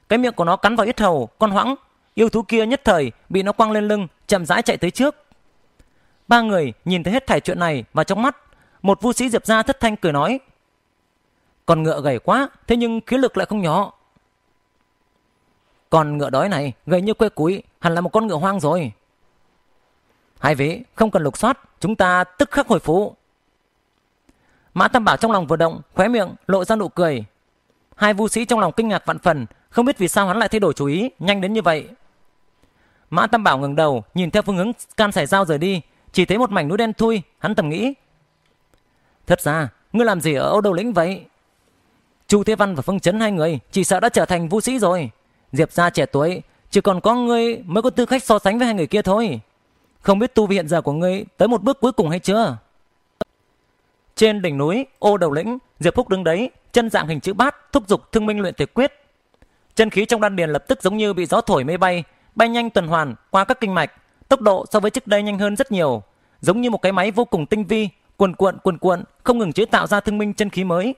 Cái miệng của nó cắn vào yết hầu con hoãng, yêu thú kia nhất thời bị nó quăng lên lưng, chậm rãi chạy tới trước. Ba người nhìn thấy hết thảy chuyện này và trong mắt, một vu sĩ Diệp gia thất thanh cười nói. Con ngựa gầy quá, thế nhưng khí lực lại không nhỏ. Con ngựa đói này gầy như quê cúi, hẳn là một con ngựa hoang rồi. Hai vị không cần lục soát, chúng ta tức khắc hồi phú. Mã Tam Bảo trong lòng vừa động, khóe miệng lộ ra nụ cười. Hai vu sĩ trong lòng kinh ngạc vạn phần, không biết vì sao hắn lại thay đổi chú ý nhanh đến như vậy. Mã Tam Bảo ngẩng đầu, nhìn theo phương hướng can sải dao rời đi, chỉ thấy một mảnh núi đen thui, hắn tầm nghĩ. Thật ra, ngươi làm gì ở Âu Đầu Lĩnh vậy? Chu Thế Văn và Phương Chấn hai người chỉ sợ đã trở thành vũ sĩ rồi. Diệp gia trẻ tuổi, chỉ còn có ngươi mới có tư cách so sánh với hai người kia thôi. Không biết tu vi hiện giờ của ngươi tới một bước cuối cùng hay chưa? Trên đỉnh núi, ô đầu lĩnh, Diệp Phúc đứng đấy, chân dạng hình chữ bát, thúc giục thương minh luyện tuyệt quyết. Chân khí trong đan điền lập tức giống như bị gió thổi mây bay, bay nhanh tuần hoàn qua các kinh mạch, Tốc độ so với trước đây nhanh hơn rất nhiều, giống như một cái máy vô cùng tinh vi, cuồn cuộn cuồn cuộn, không ngừng chế tạo ra thương minh chân khí mới.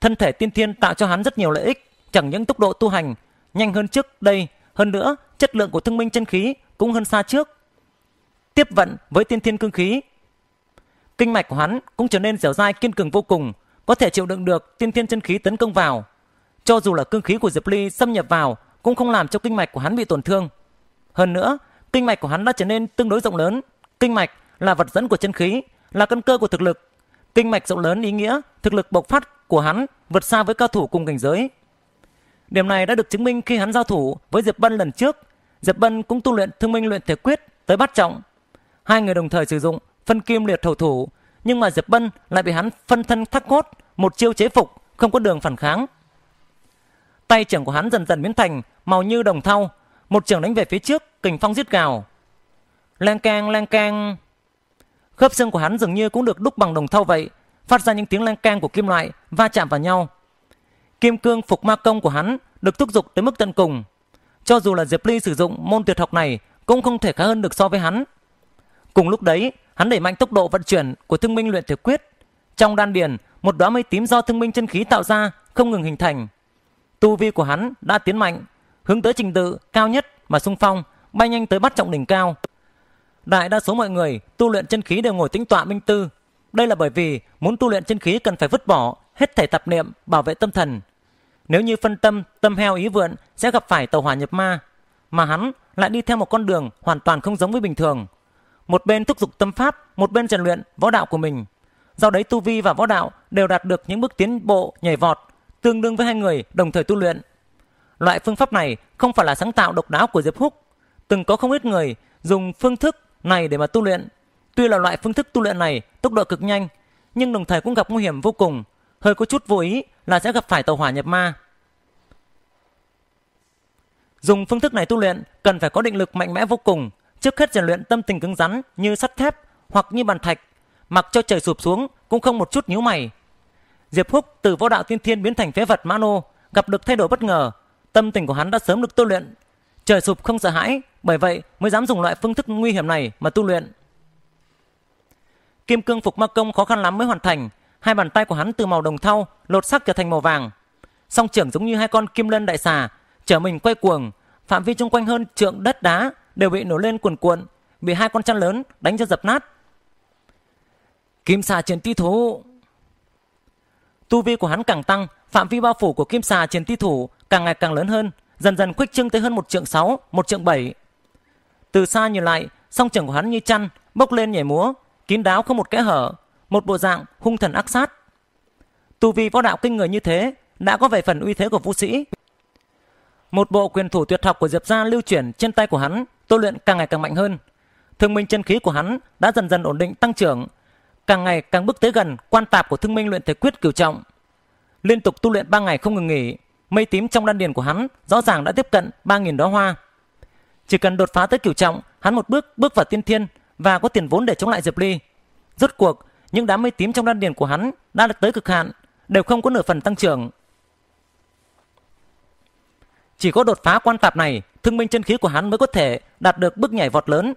Thân thể tiên thiên tạo cho hắn rất nhiều lợi ích, chẳng những tốc độ tu hành nhanh hơn trước đây, hơn nữa chất lượng của thương minh chân khí cũng hơn xa trước. Tiếp vận với tiên thiên cương khí, kinh mạch của hắn cũng trở nên dẻo dai kiên cường vô cùng, có thể chịu đựng được tiên thiên chân khí tấn công vào. Cho dù là cương khí của Diệp Ly xâm nhập vào cũng không làm cho kinh mạch của hắn bị tổn thương. Hơn nữa, Kinh mạch của hắn đã trở nên tương đối rộng lớn. Kinh mạch là vật dẫn của chân khí, là căn cơ của thực lực. Kinh mạch rộng lớn ý nghĩa thực lực bộc phát của hắn vượt xa với cao thủ cùng cảnh giới. Điểm này đã được chứng minh khi hắn giao thủ với Diệp Bân lần trước. Diệp Bân cũng tu luyện thương minh luyện thể quyết tới bát trọng. Hai người đồng thời sử dụng phân kim liệt thầu thủ, nhưng mà Diệp Bân lại bị hắn phân thân thắt cốt, một chiêu chế phục, không có đường phản kháng. Tay trưởng của hắn dần dần biến thành màu như đồng thau, một trường đánh về phía trước, kình phong giết gào. Lang cang, lang cang. Khớp xương của hắn dường như cũng được đúc bằng đồng thau vậy, phát ra những tiếng lang cang của kim loại va chạm vào nhau. Kim cương phục ma công của hắn được thúc giục tới mức tận cùng. Cho dù là Diệp Ly sử dụng môn tuyệt học này cũng không thể khá hơn được so với hắn. Cùng lúc đấy, hắn đẩy mạnh tốc độ vận chuyển của thương minh luyện thể quyết. Trong đan điền, một đóa mây tím do thương minh chân khí tạo ra không ngừng hình thành. Tu vi của hắn đã tiến mạnh, hướng tới trình tự cao nhất mà sung phong, bay nhanh tới bắt trọng đỉnh cao. Đại đa số mọi người tu luyện chân khí đều ngồi tĩnh tọa minh tư. Đây là bởi vì muốn tu luyện chân khí cần phải vứt bỏ hết thể tập niệm, bảo vệ tâm thần. Nếu như phân tâm, tâm heo ý vượn sẽ gặp phải tàu hỏa nhập ma, mà hắn lại đi theo một con đường hoàn toàn không giống với bình thường. Một bên thúc giục tâm pháp, một bên rèn luyện võ đạo của mình. Do đấy tu vi và võ đạo đều đạt được những bước tiến bộ nhảy vọt, tương đương với hai người đồng thời tu luyện. Loại phương pháp này không phải là sáng tạo độc đáo của Diệp Húc. Từng có không ít người dùng phương thức này để mà tu luyện. Tuy là loại phương thức tu luyện này tốc độ cực nhanh, nhưng đồng thời cũng gặp nguy hiểm vô cùng. Hơi có chút vô ý là sẽ gặp phải tàu hỏa nhập ma. Dùng phương thức này tu luyện cần phải có định lực mạnh mẽ vô cùng. Trước hết rèn luyện tâm tình cứng rắn như sắt thép hoặc như bàn thạch, mặc cho trời sụp xuống cũng không một chút nhíu mày. Diệp Húc từ võ đạo tiên thiên biến thành phế vật Mano, gặp được thay đổi bất ngờ, Tâm tình của hắn đã sớm được tu luyện, trời sụp không sợ hãi, bởi vậy mới dám dùng loại phương thức nguy hiểm này mà tu luyện. Kim cương phục ma công khó khăn lắm mới hoàn thành, hai bàn tay của hắn từ màu đồng thau lột sắc trở thành màu vàng. Song trưởng giống như hai con kim lân đại xà, trở mình quay cuồng, phạm vi xung quanh hơn trượng đất đá đều bị nổ lên cuồn cuộn, bị hai con chăn lớn đánh cho dập nát. Kim xà chiến ti thủ Tu vi của hắn càng tăng, phạm vi bao phủ của kim xà chiến ti thủ càng ngày càng lớn hơn, dần dần khuếch trương tới hơn một trượng sáu, một trượng bảy. Từ xa nhìn lại, song trưởng của hắn như chăn, bốc lên nhảy múa, kín đáo không một kẽ hở, một bộ dạng hung thần ác sát. Tu vi võ đạo kinh người như thế đã có vẻ phần uy thế của vũ sĩ. Một bộ quyền thủ tuyệt học của Diệp gia lưu chuyển trên tay của hắn, tu luyện càng ngày càng mạnh hơn. Thương minh chân khí của hắn đã dần dần ổn định tăng trưởng, càng ngày càng bước tới gần quan tạp của thương minh luyện thể quyết cửu trọng. Liên tục tu luyện 3 ngày không ngừng nghỉ, mây tím trong đan điền của hắn rõ ràng đã tiếp cận 3.000 đóa hoa. Chỉ cần đột phá tới cửu trọng, hắn một bước bước vào tiên thiên và có tiền vốn để chống lại Diệp Ly. Rốt cuộc, những đám mây tím trong đan điền của hắn đã được tới cực hạn, đều không có nửa phần tăng trưởng. Chỉ có đột phá quan tạp này, thương minh chân khí của hắn mới có thể đạt được bước nhảy vọt lớn.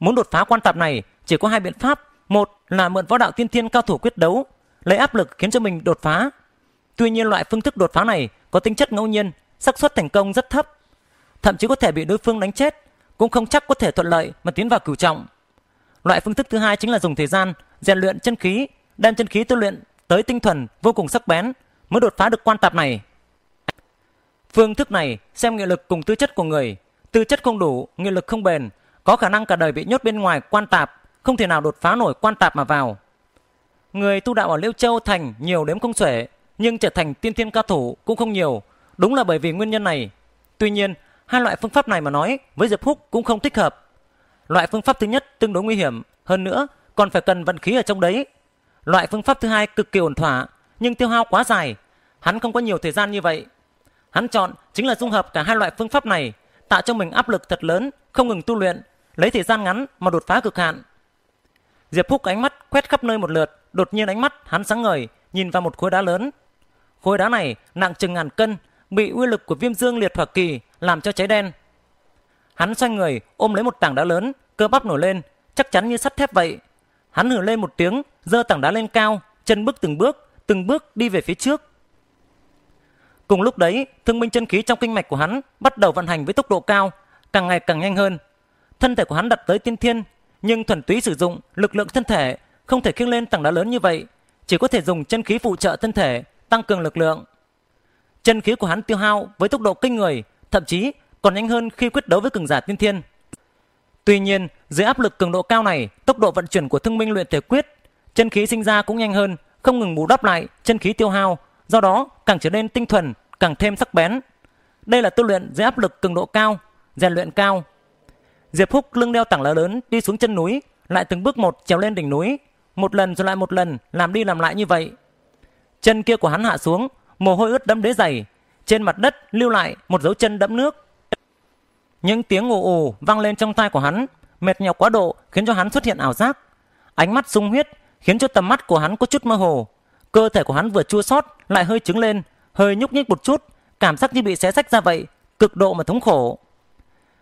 Muốn đột phá quan tạp này, chỉ có hai biện pháp. Một là mượn võ đạo tiên thiên cao thủ quyết đấu, lấy áp lực khiến cho mình đột phá. Tuy nhiên loại phương thức đột phá này có tính chất ngẫu nhiên, xác suất thành công rất thấp, thậm chí có thể bị đối phương đánh chết, cũng không chắc có thể thuận lợi mà tiến vào cửu trọng. Loại phương thức thứ hai chính là dùng thời gian rèn luyện chân khí, đem chân khí tu luyện tới tinh thuần vô cùng sắc bén mới đột phá được quan tạp này. Phương thức này xem nghị lực cùng tư chất của người, tư chất không đủ, nghị lực không bền, có khả năng cả đời bị nhốt bên ngoài quan tạp, không thể nào đột phá nổi quan tạp mà vào. Người tu đạo ở Liêu Châu thành nhiều đếm không xuể, nhưng trở thành tiên thiên cao thủ cũng không nhiều, đúng là bởi vì nguyên nhân này. Tuy nhiên, hai loại phương pháp này mà nói với Diệp Húc cũng không thích hợp. Loại phương pháp thứ nhất tương đối nguy hiểm, hơn nữa còn phải cần vận khí ở trong đấy. Loại phương pháp thứ hai cực kỳ ổn thỏa, nhưng tiêu hao quá dài, hắn không có nhiều thời gian như vậy. Hắn chọn chính là dung hợp cả hai loại phương pháp này, tạo cho mình áp lực thật lớn, không ngừng tu luyện, lấy thời gian ngắn mà đột phá cực hạn. Diệp húc ánh mắt quét khắp nơi một lượt, đột nhiên ánh mắt hắn sáng ngời, nhìn vào một khối đá lớn Khối đá này nặng chừng ngàn cân, bị uy lực của viêm dương liệt hỏa kỳ làm cho cháy đen. Hắn xoay người ôm lấy một tảng đá lớn, cơ bắp nổi lên, chắc chắn như sắt thép vậy. Hắn hử lên một tiếng, giơ tảng đá lên cao, chân bước từng bước, từng bước đi về phía trước. Cùng lúc đấy, thương minh chân khí trong kinh mạch của hắn bắt đầu vận hành với tốc độ cao, càng ngày càng nhanh hơn. Thân thể của hắn đặt tới tiên thiên, nhưng thuần túy sử dụng lực lượng thân thể không thể khiêng lên tảng đá lớn như vậy, chỉ có thể dùng chân khí phụ trợ thân thể tăng cường lực lượng. Chân khí của hắn tiêu hao với tốc độ kinh người, thậm chí còn nhanh hơn khi quyết đấu với cường giả tiên thiên. Tuy nhiên, dưới áp lực cường độ cao này, tốc độ vận chuyển của Thương Minh luyện thể quyết, chân khí sinh ra cũng nhanh hơn, không ngừng bù đắp lại chân khí tiêu hao, do đó càng trở nên tinh thuần, càng thêm sắc bén. Đây là tu luyện dưới áp lực cường độ cao, rèn luyện cao. Diệp Húc lưng đeo tảng lá lớn đi xuống chân núi, lại từng bước một trèo lên đỉnh núi, một lần rồi lại một lần, làm đi làm lại như vậy, Chân kia của hắn hạ xuống, mồ hôi ướt đẫm đế giày, trên mặt đất lưu lại một dấu chân đẫm nước. Những tiếng ù ù vang lên trong tai của hắn, mệt nhọc quá độ khiến cho hắn xuất hiện ảo giác. Ánh mắt sung huyết khiến cho tầm mắt của hắn có chút mơ hồ. Cơ thể của hắn vừa chua xót lại hơi trứng lên, hơi nhúc nhích một chút, cảm giác như bị xé rách ra vậy, cực độ mà thống khổ.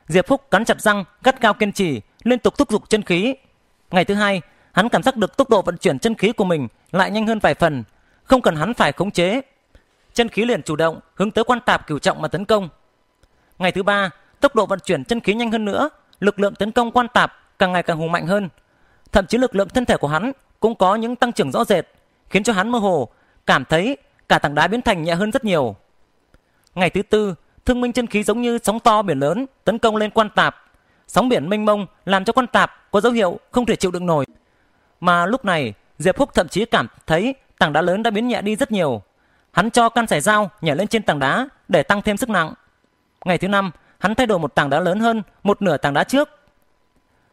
Diệp Phúc cắn chặt răng, gắt cao kiên trì, liên tục thúc giục chân khí. Ngày thứ hai, hắn cảm giác được tốc độ vận chuyển chân khí của mình lại nhanh hơn vài phần, không cần hắn phải khống chế. Chân khí liền chủ động hướng tới quan tạp cửu trọng mà tấn công. Ngày thứ ba, tốc độ vận chuyển chân khí nhanh hơn nữa, lực lượng tấn công quan tạp càng ngày càng hùng mạnh hơn. Thậm chí lực lượng thân thể của hắn cũng có những tăng trưởng rõ rệt, khiến cho hắn mơ hồ cảm thấy cả tảng đá biến thành nhẹ hơn rất nhiều. Ngày thứ tư, thương minh chân khí giống như sóng to biển lớn tấn công lên quan tạp. Sóng biển mênh mông làm cho quan tạp có dấu hiệu không thể chịu đựng nổi. Mà lúc này, Diệp Húc thậm chí cảm thấy tảng đá lớn đã biến nhẹ đi rất nhiều. Hắn cho căn sải dao nhảy lên trên tảng đá để tăng thêm sức nặng. Ngày thứ năm, hắn thay đổi một tảng đá lớn hơn một nửa tảng đá trước.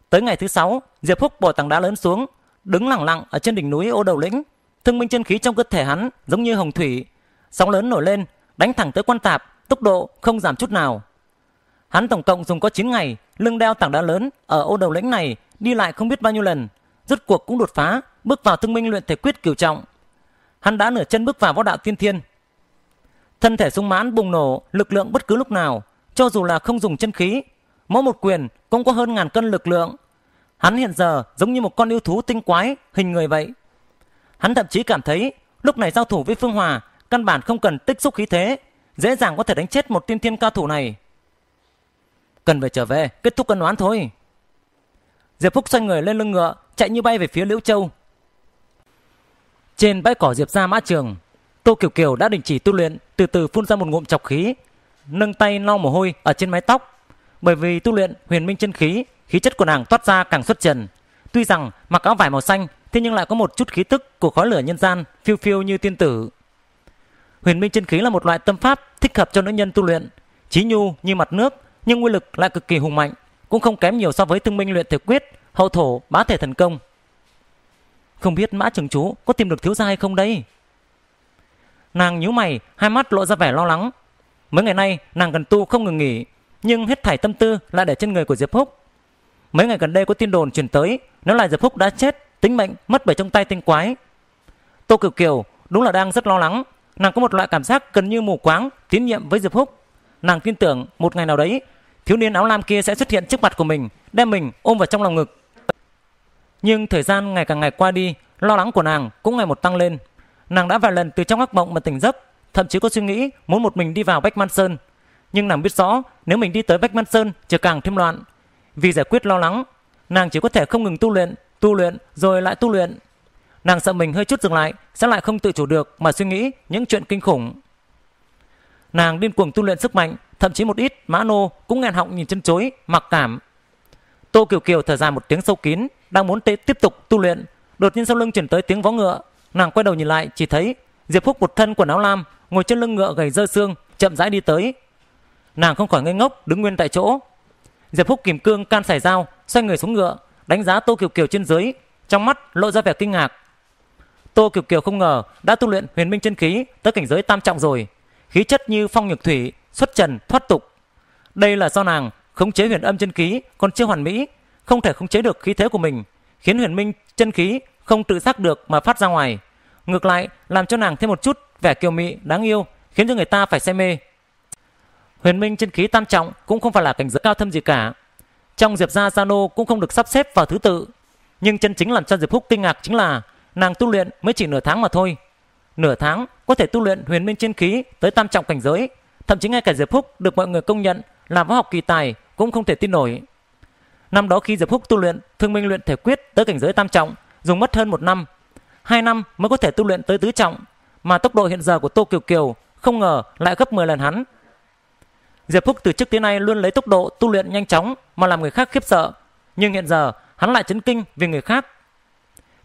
Tới ngày thứ sáu, Diệp Húc bỏ tảng đá lớn xuống, đứng lặng lặng ở trên đỉnh núi ô đầu lĩnh. Thương minh chân khí trong cơ thể hắn giống như hồng thủy. Sóng lớn nổi lên, đánh thẳng tới quan tạp, tốc độ không giảm chút nào. Hắn tổng cộng dùng có 9 ngày, lưng đeo tảng đá lớn ở ô đầu lĩnh này đi lại không biết bao nhiêu lần. Rốt cuộc cũng đột phá, bước vào thương minh luyện thể quyết cửu trọng hắn đã nửa chân bước vào võ đạo tiên thiên. Thân thể sung mãn bùng nổ lực lượng bất cứ lúc nào, cho dù là không dùng chân khí, mỗi một quyền cũng có hơn ngàn cân lực lượng. Hắn hiện giờ giống như một con yêu thú tinh quái, hình người vậy. Hắn thậm chí cảm thấy lúc này giao thủ với Phương Hòa căn bản không cần tích xúc khí thế, dễ dàng có thể đánh chết một tiên thiên cao thủ này. Cần phải trở về, kết thúc cân oán thôi. Diệp Phúc xoay người lên lưng ngựa, chạy như bay về phía Liễu Châu, trên bãi cỏ diệp ra mã trường, Tô Kiều Kiều đã đình chỉ tu luyện, từ từ phun ra một ngụm chọc khí, nâng tay lau mồ hôi ở trên mái tóc. Bởi vì tu luyện huyền minh chân khí, khí chất của nàng toát ra càng xuất trần. Tuy rằng mặc áo vải màu xanh, thế nhưng lại có một chút khí tức của khói lửa nhân gian, phiêu phiêu như tiên tử. Huyền minh chân khí là một loại tâm pháp thích hợp cho nữ nhân tu luyện, trí nhu như mặt nước, nhưng nguyên lực lại cực kỳ hùng mạnh, cũng không kém nhiều so với thương minh luyện thể quyết, hậu thổ, bá thể thần công. Không biết mã trưởng chú có tìm được thiếu gia hay không đây? Nàng nhíu mày, hai mắt lộ ra vẻ lo lắng. Mấy ngày nay nàng gần tu không ngừng nghỉ, nhưng hết thảy tâm tư lại để trên người của Diệp Phúc. Mấy ngày gần đây có tin đồn truyền tới, nếu là Diệp Phúc đã chết, tính mệnh mất bởi trong tay tinh quái. Tô Kiều Kiều đúng là đang rất lo lắng, nàng có một loại cảm giác gần như mù quáng, tín nhiệm với Diệp Phúc. Nàng tin tưởng một ngày nào đấy, thiếu niên áo lam kia sẽ xuất hiện trước mặt của mình, đem mình ôm vào trong lòng ngực. Nhưng thời gian ngày càng ngày qua đi, lo lắng của nàng cũng ngày một tăng lên. Nàng đã vài lần từ trong ác mộng mà tỉnh giấc, thậm chí có suy nghĩ muốn một mình đi vào Bách Man Sơn. Nhưng nàng biết rõ nếu mình đi tới Bách Man Sơn chỉ càng thêm loạn. Vì giải quyết lo lắng, nàng chỉ có thể không ngừng tu luyện, tu luyện rồi lại tu luyện. Nàng sợ mình hơi chút dừng lại sẽ lại không tự chủ được mà suy nghĩ những chuyện kinh khủng. Nàng điên cuồng tu luyện sức mạnh, thậm chí một ít mã nô cũng nghẹn họng nhìn chân chối, mặc cảm. Tô Kiều Kiều thở dài một tiếng sâu kín, đang muốn tiếp tục tu luyện đột nhiên sau lưng chuyển tới tiếng vó ngựa nàng quay đầu nhìn lại chỉ thấy diệp phúc một thân quần áo lam ngồi trên lưng ngựa gầy dơ xương chậm rãi đi tới nàng không khỏi ngây ngốc đứng nguyên tại chỗ diệp phúc kìm cương can sải dao xoay người xuống ngựa đánh giá tô kiều kiều trên dưới trong mắt lộ ra vẻ kinh ngạc tô kiều kiều không ngờ đã tu luyện huyền minh chân khí tới cảnh giới tam trọng rồi khí chất như phong nhược thủy xuất trần thoát tục đây là do nàng khống chế huyền âm chân khí còn chưa hoàn mỹ không thể khống chế được khí thế của mình, khiến huyền minh chân khí không tự giác được mà phát ra ngoài. Ngược lại, làm cho nàng thêm một chút vẻ kiều mỹ đáng yêu, khiến cho người ta phải say mê. Huyền minh chân khí tam trọng cũng không phải là cảnh giới cao thâm gì cả. Trong Diệp Gia Gia Nô cũng không được sắp xếp vào thứ tự. Nhưng chân chính làm cho Diệp Húc kinh ngạc chính là nàng tu luyện mới chỉ nửa tháng mà thôi. Nửa tháng có thể tu luyện huyền minh chân khí tới tam trọng cảnh giới. Thậm chí ngay cả Diệp Húc được mọi người công nhận là võ học kỳ tài cũng không thể tin nổi. Năm đó khi Diệp Húc tu luyện Thương Minh luyện thể quyết tới cảnh giới tam trọng, dùng mất hơn một năm, hai năm mới có thể tu luyện tới tứ trọng, mà tốc độ hiện giờ của Tô Kiều Kiều không ngờ lại gấp 10 lần hắn. Diệp Húc từ trước tới nay luôn lấy tốc độ tu luyện nhanh chóng mà làm người khác khiếp sợ, nhưng hiện giờ hắn lại chấn kinh vì người khác.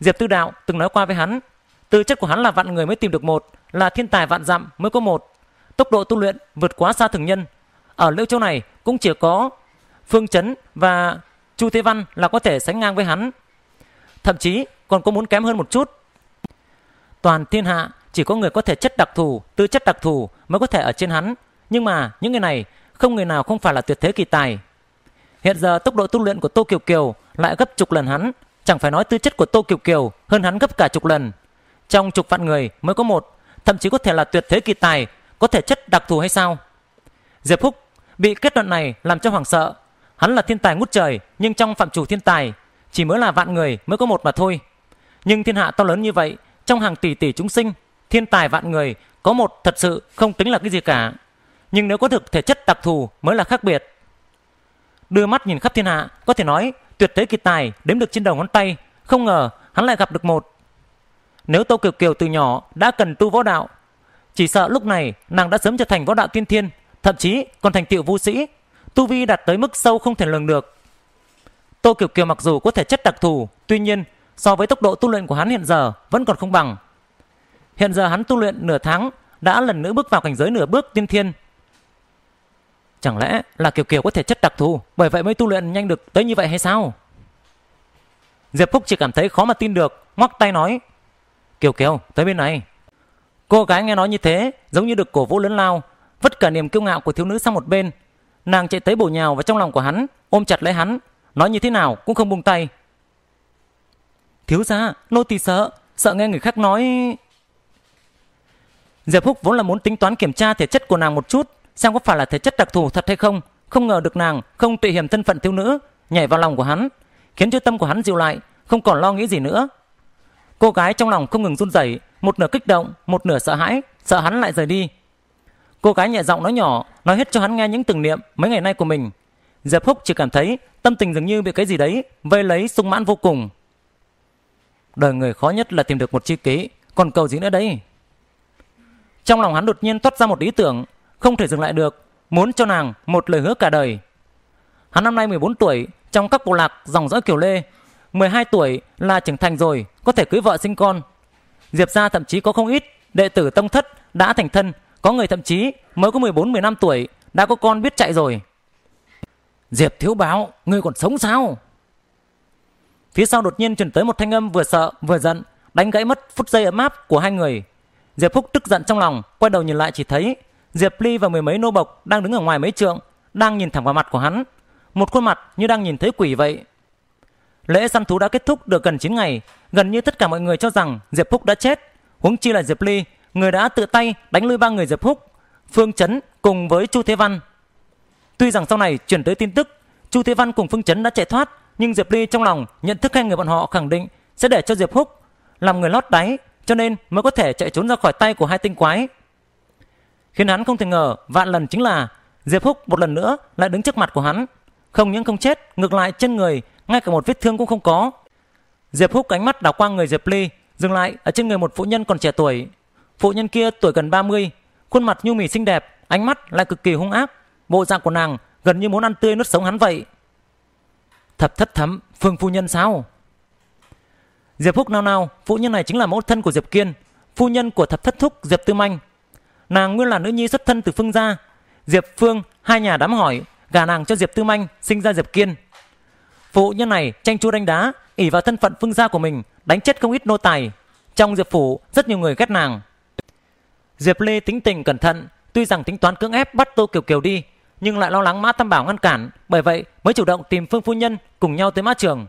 Diệp Tư Đạo từng nói qua với hắn, tư chất của hắn là vạn người mới tìm được một, là thiên tài vạn dặm mới có một. Tốc độ tu luyện vượt quá xa thường nhân. Ở Liễu Châu này cũng chỉ có Phương Chấn và Chu Thế Văn là có thể sánh ngang với hắn. Thậm chí còn có muốn kém hơn một chút. Toàn thiên hạ chỉ có người có thể chất đặc thù, tư chất đặc thù mới có thể ở trên hắn. Nhưng mà những người này không người nào không phải là tuyệt thế kỳ tài. Hiện giờ tốc độ tu luyện của Tô Kiều Kiều lại gấp chục lần hắn, chẳng phải nói tư chất của Tô Kiều Kiều hơn hắn gấp cả chục lần. Trong chục vạn người mới có một, thậm chí có thể là tuyệt thế kỳ tài, có thể chất đặc thù hay sao? Diệp Húc bị kết luận này làm cho hoảng sợ, Hắn là thiên tài ngút trời, nhưng trong phạm chủ thiên tài, chỉ mới là vạn người mới có một mà thôi. Nhưng thiên hạ to lớn như vậy, trong hàng tỷ tỷ chúng sinh, thiên tài vạn người có một thật sự không tính là cái gì cả. Nhưng nếu có thực thể chất đặc thù mới là khác biệt. Đưa mắt nhìn khắp thiên hạ, có thể nói tuyệt thế kỳ tài đếm được trên đầu ngón tay, không ngờ hắn lại gặp được một. Nếu Tô Kiều Kiều từ nhỏ đã cần tu võ đạo, chỉ sợ lúc này nàng đã sớm trở thành võ đạo tiên thiên, thậm chí còn thành tiểu vũ sĩ tu vi đạt tới mức sâu không thể lường được. Tô Kiều Kiều mặc dù có thể chất đặc thù, tuy nhiên so với tốc độ tu luyện của hắn hiện giờ vẫn còn không bằng. Hiện giờ hắn tu luyện nửa tháng đã lần nữa bước vào cảnh giới nửa bước tiên thiên. Chẳng lẽ là Kiều Kiều có thể chất đặc thù, bởi vậy mới tu luyện nhanh được tới như vậy hay sao? Diệp Phúc chỉ cảm thấy khó mà tin được, ngoắc tay nói. Kiều Kiều, tới bên này. Cô gái nghe nói như thế, giống như được cổ vũ lớn lao, vất cả niềm kiêu ngạo của thiếu nữ sang một bên, Nàng chạy tới bổ nhào vào trong lòng của hắn, ôm chặt lấy hắn, nói như thế nào cũng không buông tay. Thiếu gia, nô tỳ sợ, sợ nghe người khác nói. Diệp Húc vốn là muốn tính toán kiểm tra thể chất của nàng một chút, xem có phải là thể chất đặc thù thật hay không, không ngờ được nàng không tùy hiểm thân phận thiếu nữ, nhảy vào lòng của hắn, khiến cho tâm của hắn dịu lại, không còn lo nghĩ gì nữa. Cô gái trong lòng không ngừng run rẩy, một nửa kích động, một nửa sợ hãi, sợ hắn lại rời đi, Cô gái nhẹ giọng nói nhỏ, nói hết cho hắn nghe những tưởng niệm mấy ngày nay của mình. Diệp Húc chỉ cảm thấy tâm tình dường như bị cái gì đấy vây lấy sung mãn vô cùng. Đời người khó nhất là tìm được một chi kỷ, còn cầu gì nữa đấy. Trong lòng hắn đột nhiên thoát ra một ý tưởng, không thể dừng lại được, muốn cho nàng một lời hứa cả đời. Hắn năm nay 14 tuổi, trong các bộ lạc dòng dõi kiểu Lê, 12 tuổi là trưởng thành rồi, có thể cưới vợ sinh con. Diệp gia thậm chí có không ít đệ tử tông thất đã thành thân có người thậm chí mới có 14-15 tuổi đã có con biết chạy rồi. Diệp thiếu báo, ngươi còn sống sao? Phía sau đột nhiên chuyển tới một thanh âm vừa sợ vừa giận, đánh gãy mất phút giây ấm áp của hai người. Diệp Phúc tức giận trong lòng, quay đầu nhìn lại chỉ thấy Diệp Ly và mười mấy nô bộc đang đứng ở ngoài mấy trượng, đang nhìn thẳng vào mặt của hắn. Một khuôn mặt như đang nhìn thấy quỷ vậy. Lễ săn thú đã kết thúc được gần 9 ngày, gần như tất cả mọi người cho rằng Diệp Phúc đã chết, huống chi là Diệp Ly người đã tự tay đánh lui ba người Diệp Húc, Phương Chấn cùng với Chu Thế Văn. Tuy rằng sau này chuyển tới tin tức, Chu Thế Văn cùng Phương Chấn đã chạy thoát, nhưng Diệp Ly trong lòng nhận thức hai người bọn họ khẳng định sẽ để cho Diệp Húc làm người lót đáy, cho nên mới có thể chạy trốn ra khỏi tay của hai tinh quái. Khiến hắn không thể ngờ vạn lần chính là Diệp Húc một lần nữa lại đứng trước mặt của hắn, không những không chết, ngược lại chân người ngay cả một vết thương cũng không có. Diệp Húc ánh mắt đảo qua người Diệp Ly, dừng lại ở trên người một phụ nhân còn trẻ tuổi, Phụ nhân kia tuổi gần 30, khuôn mặt nhu mì xinh đẹp, ánh mắt lại cực kỳ hung ác, bộ dạng của nàng gần như muốn ăn tươi nuốt sống hắn vậy. Thập thất thấm phương phu nhân sao? Diệp Phúc nao nao, phụ nhân này chính là mẫu thân của Diệp Kiên, phu nhân của thập thất thúc Diệp Tư Manh. Nàng nguyên là nữ nhi xuất thân từ Phương gia. Diệp Phương, hai nhà đám hỏi, gả nàng cho Diệp Tư Manh, sinh ra Diệp Kiên. Phụ nhân này tranh chua đánh đá, ỉ vào thân phận Phương gia của mình, đánh chết không ít nô tài. Trong Diệp Phủ, rất nhiều người ghét nàng. Diệp Lê tính tình cẩn thận, tuy rằng tính toán cưỡng ép bắt Tô Kiều Kiều đi, nhưng lại lo lắng Mã Tam Bảo ngăn cản, bởi vậy mới chủ động tìm Phương phu nhân cùng nhau tới Mã Trường.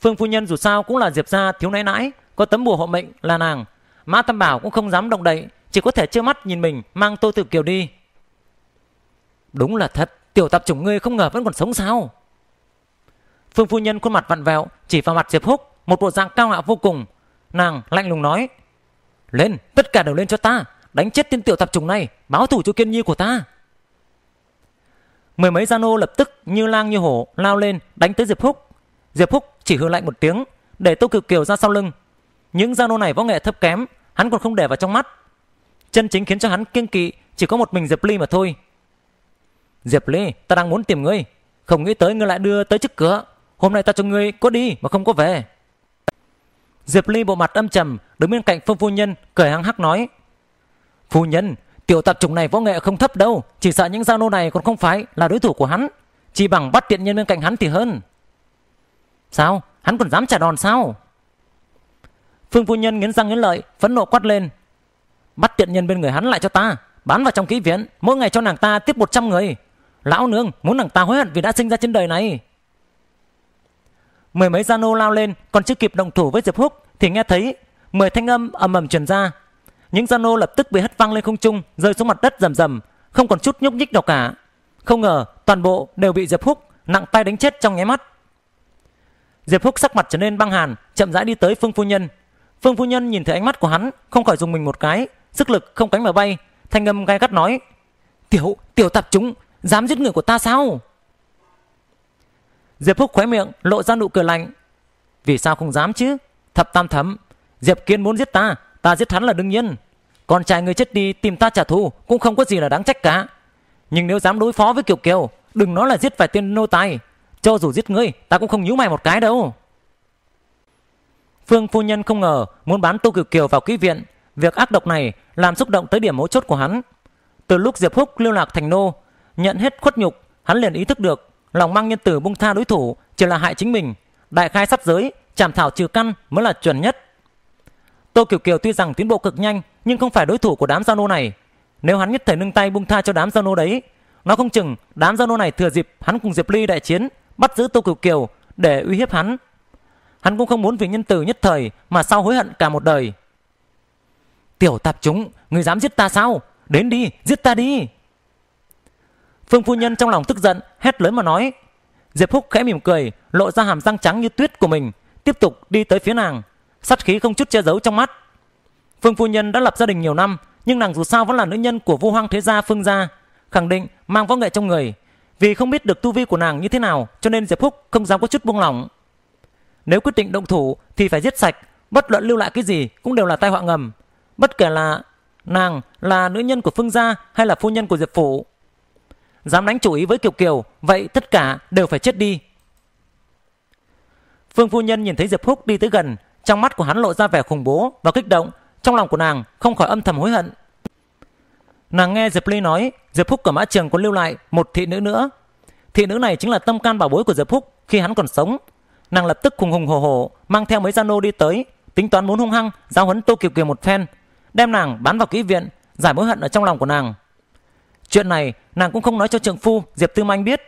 Phương phu nhân dù sao cũng là Diệp gia thiếu nãi nãi, có tấm bùa hộ mệnh là nàng, Mã Tam Bảo cũng không dám động đậy, chỉ có thể trơ mắt nhìn mình mang Tô Tử Kiều đi. Đúng là thật, tiểu tập chủng ngươi không ngờ vẫn còn sống sao? Phương phu nhân khuôn mặt vặn vẹo, chỉ vào mặt Diệp Húc, một bộ dạng cao ngạo vô cùng. Nàng lạnh lùng nói: "Lên, tất cả đều lên cho ta, đánh chết tên tiểu tạp chủng này báo thủ cho kiên nhi của ta mười mấy gia nô lập tức như lang như hổ lao lên đánh tới diệp húc diệp húc chỉ hừ lạnh một tiếng để tô cực kiều ra sau lưng những gia nô này võ nghệ thấp kém hắn còn không để vào trong mắt chân chính khiến cho hắn kiêng kỵ chỉ có một mình diệp ly mà thôi diệp ly ta đang muốn tìm ngươi không nghĩ tới ngươi lại đưa tới trước cửa hôm nay ta cho ngươi có đi mà không có về diệp ly bộ mặt âm trầm đứng bên cạnh phương phu nhân cười hăng hắc nói Phu nhân, tiểu tạp chủng này võ nghệ không thấp đâu, chỉ sợ những giao nô này còn không phải là đối thủ của hắn. Chỉ bằng bắt tiện nhân bên cạnh hắn thì hơn. Sao? Hắn còn dám trả đòn sao? Phương phu nhân nghiến răng nghiến lợi, phẫn nộ quát lên. Bắt tiện nhân bên người hắn lại cho ta, bán vào trong kỹ viện, mỗi ngày cho nàng ta tiếp 100 người. Lão nương muốn nàng ta hối hận vì đã sinh ra trên đời này. Mười mấy gia nô lao lên, còn chưa kịp động thủ với Diệp Húc thì nghe thấy mười thanh âm ầm ầm truyền ra, những gian nô lập tức bị hất văng lên không trung, rơi xuống mặt đất rầm rầm, không còn chút nhúc nhích nào cả. Không ngờ, toàn bộ đều bị Diệp Húc nặng tay đánh chết trong nháy mắt. Diệp Húc sắc mặt trở nên băng hàn, chậm rãi đi tới Phương phu nhân. Phương phu nhân nhìn thấy ánh mắt của hắn, không khỏi dùng mình một cái, sức lực không cánh mà bay, thanh âm gay gắt nói: "Tiểu, tiểu tạp chúng, dám giết người của ta sao?" Diệp Húc khóe miệng lộ ra nụ cười lạnh. "Vì sao không dám chứ? Thập Tam Thẩm, Diệp Kiên muốn giết ta, ta giết hắn là đương nhiên." Con trai ngươi chết đi tìm ta trả thù cũng không có gì là đáng trách cả. Nhưng nếu dám đối phó với Kiều Kiều, đừng nói là giết phải tên nô tài. Cho dù giết ngươi, ta cũng không nhíu mày một cái đâu. Phương phu nhân không ngờ muốn bán Tô Kiều Kiều vào ký viện. Việc ác độc này làm xúc động tới điểm mấu chốt của hắn. Từ lúc Diệp Húc lưu lạc thành nô, nhận hết khuất nhục, hắn liền ý thức được lòng mang nhân tử bung tha đối thủ chỉ là hại chính mình. Đại khai sát giới, chảm thảo trừ căn mới là chuẩn nhất. Tô Kiều Kiều tuy rằng tiến bộ cực nhanh nhưng không phải đối thủ của đám Zano này. Nếu hắn nhất thời nâng tay buông tha cho đám Zano đấy, nó không chừng đám Zano này thừa dịp hắn cùng Diệp Ly đại chiến, bắt giữ Tô Kiều Kiều để uy hiếp hắn. Hắn cũng không muốn vì nhân từ nhất thời mà sau hối hận cả một đời. Tiểu tạp chúng, người dám giết ta sao? Đến đi, giết ta đi. Phương phu nhân trong lòng tức giận, hét lớn mà nói. Diệp Húc khẽ mỉm cười, lộ ra hàm răng trắng như tuyết của mình, tiếp tục đi tới phía nàng sát khí không chút che giấu trong mắt phương phu nhân đã lập gia đình nhiều năm nhưng nàng dù sao vẫn là nữ nhân của vua hoang thế gia phương gia khẳng định mang võ nghệ trong người vì không biết được tu vi của nàng như thế nào cho nên diệp húc không dám có chút buông lỏng nếu quyết định động thủ thì phải giết sạch bất luận lưu lại cái gì cũng đều là tai họa ngầm bất kể là nàng là nữ nhân của phương gia hay là phu nhân của diệp phủ dám đánh chủ ý với kiều kiều vậy tất cả đều phải chết đi phương phu nhân nhìn thấy diệp húc đi tới gần trong mắt của hắn lộ ra vẻ khủng bố và kích động, trong lòng của nàng không khỏi âm thầm hối hận. Nàng nghe Diệp Ly nói, Diệp Phúc của Mã Trường còn lưu lại một thị nữ nữa. Thị nữ này chính là tâm can bảo bối của Diệp Phúc khi hắn còn sống. Nàng lập tức hùng hùng hồ hồ mang theo mấy gia nô đi tới, tính toán muốn hung hăng giáo huấn Tô Kiều Kiều một phen, đem nàng bán vào kỹ viện, giải mối hận ở trong lòng của nàng. Chuyện này nàng cũng không nói cho trượng phu Diệp Tư Manh biết,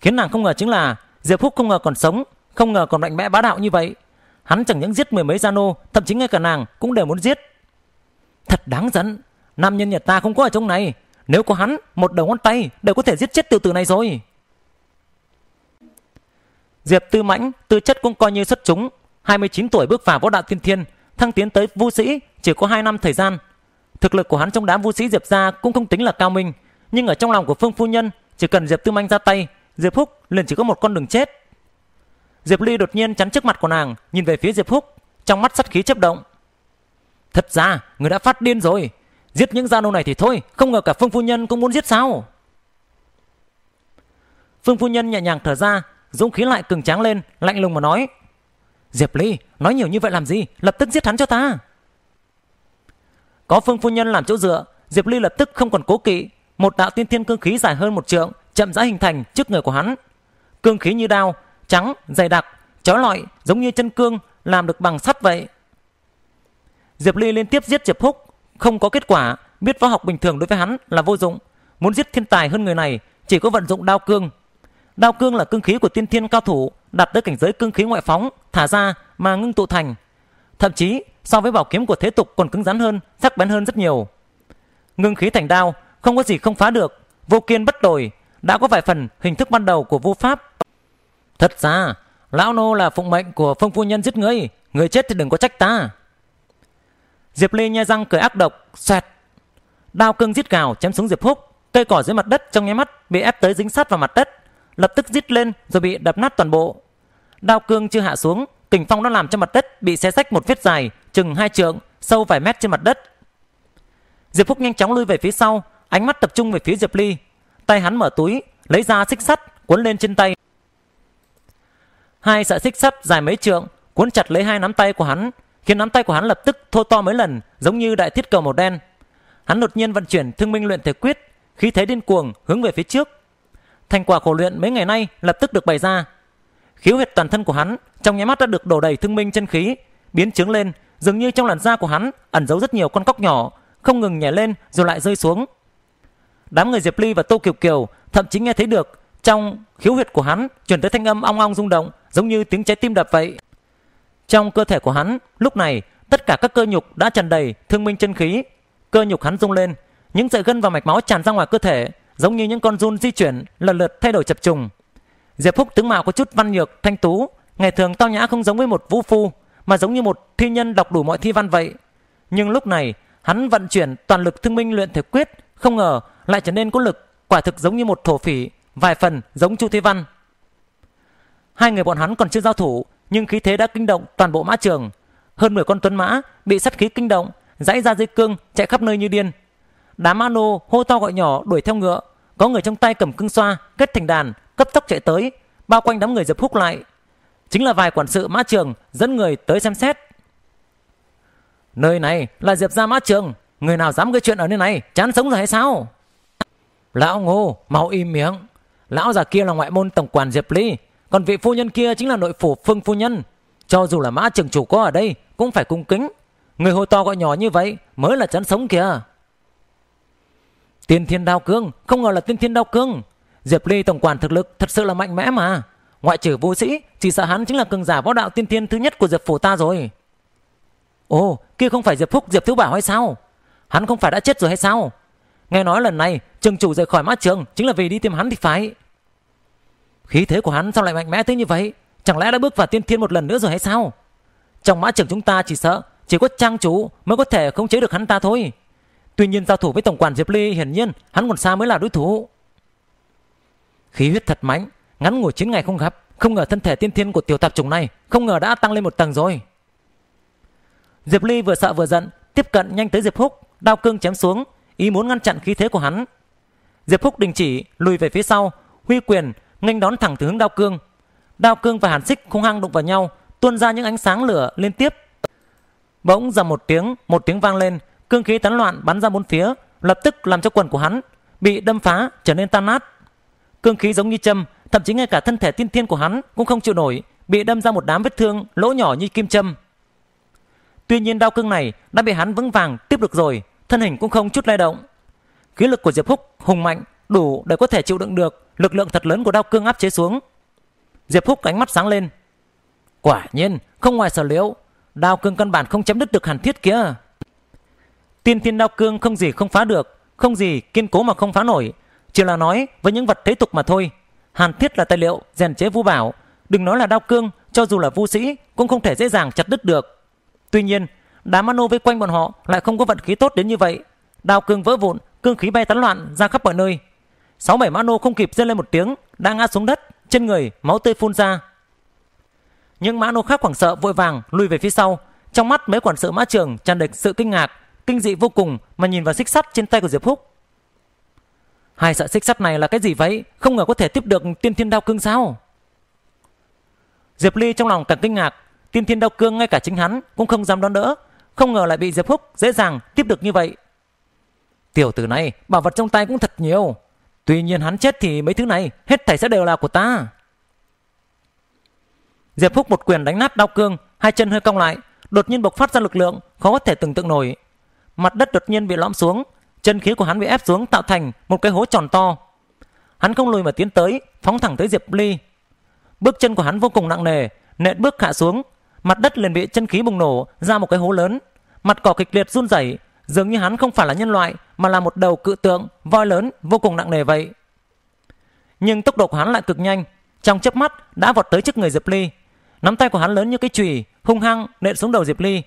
khiến nàng không ngờ chính là Diệp Phúc không ngờ còn sống, không ngờ còn mạnh mẽ bá đạo như vậy. Hắn chẳng những giết mười mấy Giano, thậm chí ngay cả nàng cũng đều muốn giết. Thật đáng giận, nam nhân Nhật ta không có ở trong này. Nếu có hắn, một đầu ngón tay đều có thể giết chết tiểu tử này rồi. Diệp Tư Mãnh, tư chất cũng coi như xuất chúng. 29 tuổi bước vào võ đạo tiên thiên, thăng tiến tới vũ sĩ chỉ có 2 năm thời gian. Thực lực của hắn trong đám vũ sĩ Diệp gia cũng không tính là cao minh, nhưng ở trong lòng của Phương Phu Nhân, chỉ cần Diệp Tư Manh ra tay, Diệp Húc liền chỉ có một con đường chết. Diệp Ly đột nhiên chắn trước mặt của nàng, nhìn về phía Diệp Húc, trong mắt sắt khí chớp động. Thật ra, người đã phát điên rồi. Giết những gia nô này thì thôi, không ngờ cả Phương Phu Nhân cũng muốn giết sao. Phương Phu Nhân nhẹ nhàng thở ra, dũng khí lại cứng tráng lên, lạnh lùng mà nói. Diệp Ly, nói nhiều như vậy làm gì, lập tức giết hắn cho ta. Có Phương Phu Nhân làm chỗ dựa, Diệp Ly lập tức không còn cố kỵ. Một đạo tiên thiên cương khí dài hơn một trượng, chậm rãi hình thành trước người của hắn. Cương khí như đao, trắng, dày đặc, chó lọi giống như chân cương làm được bằng sắt vậy. Diệp Ly liên tiếp giết Diệp Húc, không có kết quả, biết võ học bình thường đối với hắn là vô dụng. Muốn giết thiên tài hơn người này, chỉ có vận dụng đao cương. Đao cương là cương khí của tiên thiên cao thủ, đặt tới cảnh giới cương khí ngoại phóng, thả ra mà ngưng tụ thành. Thậm chí, so với bảo kiếm của thế tục còn cứng rắn hơn, sắc bén hơn rất nhiều. Ngưng khí thành đao, không có gì không phá được, vô kiên bất đổi, đã có vài phần hình thức ban đầu của vô pháp Thật ra, lão nô là phụng mệnh của phong phu nhân giết ngươi, người chết thì đừng có trách ta. Diệp Ly nhai răng cười ác độc, xoẹt. Đao cương giết gào chém xuống Diệp Húc, cây cỏ dưới mặt đất trong nháy mắt bị ép tới dính sát vào mặt đất, lập tức giết lên rồi bị đập nát toàn bộ. Đao cương chưa hạ xuống, kình phong đã làm cho mặt đất bị xé rách một vết dài chừng hai trượng, sâu vài mét trên mặt đất. Diệp Phúc nhanh chóng lui về phía sau, ánh mắt tập trung về phía Diệp Ly. Tay hắn mở túi, lấy ra xích sắt, cuốn lên trên tay. Hai sợi xích sắt dài mấy trượng cuốn chặt lấy hai nắm tay của hắn, khiến nắm tay của hắn lập tức thô to mấy lần, giống như đại thiết cầu màu đen. Hắn đột nhiên vận chuyển Thương Minh luyện thể quyết, khí thế điên cuồng hướng về phía trước. Thành quả khổ luyện mấy ngày nay lập tức được bày ra. Khiếu huyệt toàn thân của hắn trong nháy mắt đã được đổ đầy Thương Minh chân khí, biến chứng lên, dường như trong làn da của hắn ẩn giấu rất nhiều con cóc nhỏ, không ngừng nhảy lên rồi lại rơi xuống. Đám người Diệp Ly và Tô Kiều Kiều thậm chí nghe thấy được trong khiếu huyệt của hắn chuyển tới thanh âm ong ong rung động, giống như tiếng trái tim đập vậy. Trong cơ thể của hắn, lúc này, tất cả các cơ nhục đã tràn đầy thương minh chân khí. Cơ nhục hắn rung lên, những sợi gân và mạch máu tràn ra ngoài cơ thể, giống như những con run di chuyển lần lượt thay đổi chập trùng. Diệp Phúc tướng mạo có chút văn nhược, thanh tú, ngày thường tao nhã không giống với một vũ phu, mà giống như một thi nhân đọc đủ mọi thi văn vậy. Nhưng lúc này, hắn vận chuyển toàn lực thương minh luyện thể quyết, không ngờ lại trở nên có lực, quả thực giống như một thổ phỉ vài phần giống Chu Thế Văn. Hai người bọn hắn còn chưa giao thủ, nhưng khí thế đã kinh động toàn bộ mã trường. Hơn 10 con tuấn mã bị sát khí kinh động, dãy ra dây cương chạy khắp nơi như điên. Đám Ano hô to gọi nhỏ đuổi theo ngựa, có người trong tay cầm cương xoa kết thành đàn, cấp tốc chạy tới, bao quanh đám người dập húc lại. Chính là vài quản sự mã trường dẫn người tới xem xét. Nơi này là Diệp gia mã trường, người nào dám gây chuyện ở nơi này, chán sống rồi hay sao? Lão Ngô, mau im miệng. Lão già kia là ngoại môn tổng quản Diệp Ly, còn vị phu nhân kia chính là nội phủ Phương phu nhân. Cho dù là mã trưởng chủ có ở đây cũng phải cung kính. Người hô to gọi nhỏ như vậy mới là chán sống kìa. Tiên thiên đao cương, không ngờ là tiên thiên đao cương. Diệp Ly tổng quản thực lực thật sự là mạnh mẽ mà. Ngoại trừ vô sĩ, chỉ sợ hắn chính là cường giả võ đạo tiên thiên thứ nhất của Diệp phủ ta rồi. Ồ, kia không phải Diệp Phúc, Diệp Thiếu Bảo hay sao? Hắn không phải đã chết rồi hay sao? Nghe nói lần này, trường chủ rời khỏi mã trường chính là vì đi tìm hắn thì phải. Khí thế của hắn sao lại mạnh mẽ thế như vậy? Chẳng lẽ đã bước vào tiên thiên một lần nữa rồi hay sao? Trong mã trưởng chúng ta chỉ sợ chỉ có trang chủ mới có thể khống chế được hắn ta thôi. Tuy nhiên giao thủ với tổng quản Diệp Ly hiển nhiên hắn còn xa mới là đối thủ. Khí huyết thật mạnh, ngắn ngủi 9 ngày không gặp, không ngờ thân thể tiên thiên của tiểu tạp chủng này không ngờ đã tăng lên một tầng rồi. Diệp Ly vừa sợ vừa giận, tiếp cận nhanh tới Diệp Húc, đao cương chém xuống, ý muốn ngăn chặn khí thế của hắn. Diệp Húc đình chỉ, lùi về phía sau, huy quyền nghênh đón thẳng từ hướng Đao Cương. Đao Cương và Hàn Xích không hăng đụng vào nhau, tuôn ra những ánh sáng lửa liên tiếp. Bỗng dầm một tiếng, một tiếng vang lên, cương khí tán loạn bắn ra bốn phía, lập tức làm cho quần của hắn bị đâm phá trở nên tan nát. Cương khí giống như châm, thậm chí ngay cả thân thể tiên thiên của hắn cũng không chịu nổi, bị đâm ra một đám vết thương lỗ nhỏ như kim châm. Tuy nhiên đao cương này đã bị hắn vững vàng tiếp được rồi, thân hình cũng không chút lay động. Khí lực của Diệp Húc hùng mạnh, đủ để có thể chịu đựng được lực lượng thật lớn của đao cương áp chế xuống diệp húc ánh mắt sáng lên quả nhiên không ngoài sở liệu đao cương căn bản không chém đứt được hàn thiết kia tiên thiên đao cương không gì không phá được không gì kiên cố mà không phá nổi chỉ là nói với những vật thế tục mà thôi hàn thiết là tài liệu rèn chế vũ bảo đừng nói là đao cương cho dù là vũ sĩ cũng không thể dễ dàng chặt đứt được tuy nhiên đám mano vây quanh bọn họ lại không có vận khí tốt đến như vậy đao cương vỡ vụn cương khí bay tán loạn ra khắp mọi nơi sáu bảy mano không kịp dâng lên một tiếng đang ngã xuống đất trên người máu tươi phun ra nhưng mã nô khác hoảng sợ vội vàng lùi về phía sau trong mắt mấy quản sự mã trường tràn đầy sự kinh ngạc kinh dị vô cùng mà nhìn vào xích sắt trên tay của diệp húc hai sợi xích sắt này là cái gì vậy không ngờ có thể tiếp được tiên thiên đao cương sao diệp ly trong lòng càng kinh ngạc tiên thiên đao cương ngay cả chính hắn cũng không dám đón đỡ không ngờ lại bị diệp húc dễ dàng tiếp được như vậy tiểu tử này bảo vật trong tay cũng thật nhiều Tuy nhiên hắn chết thì mấy thứ này hết thảy sẽ đều là của ta. Diệp Phúc một quyền đánh nát đau cương, hai chân hơi cong lại, đột nhiên bộc phát ra lực lượng khó có thể tưởng tượng nổi. Mặt đất đột nhiên bị lõm xuống, chân khí của hắn bị ép xuống tạo thành một cái hố tròn to. Hắn không lùi mà tiến tới, phóng thẳng tới Diệp Ly. Bước chân của hắn vô cùng nặng nề, nện bước hạ xuống, mặt đất liền bị chân khí bùng nổ ra một cái hố lớn, mặt cỏ kịch liệt run rẩy, dường như hắn không phải là nhân loại mà là một đầu cự tượng voi lớn vô cùng nặng nề vậy nhưng tốc độ của hắn lại cực nhanh trong chớp mắt đã vọt tới trước người diệp ly nắm tay của hắn lớn như cái chùy hung hăng nện xuống đầu diệp ly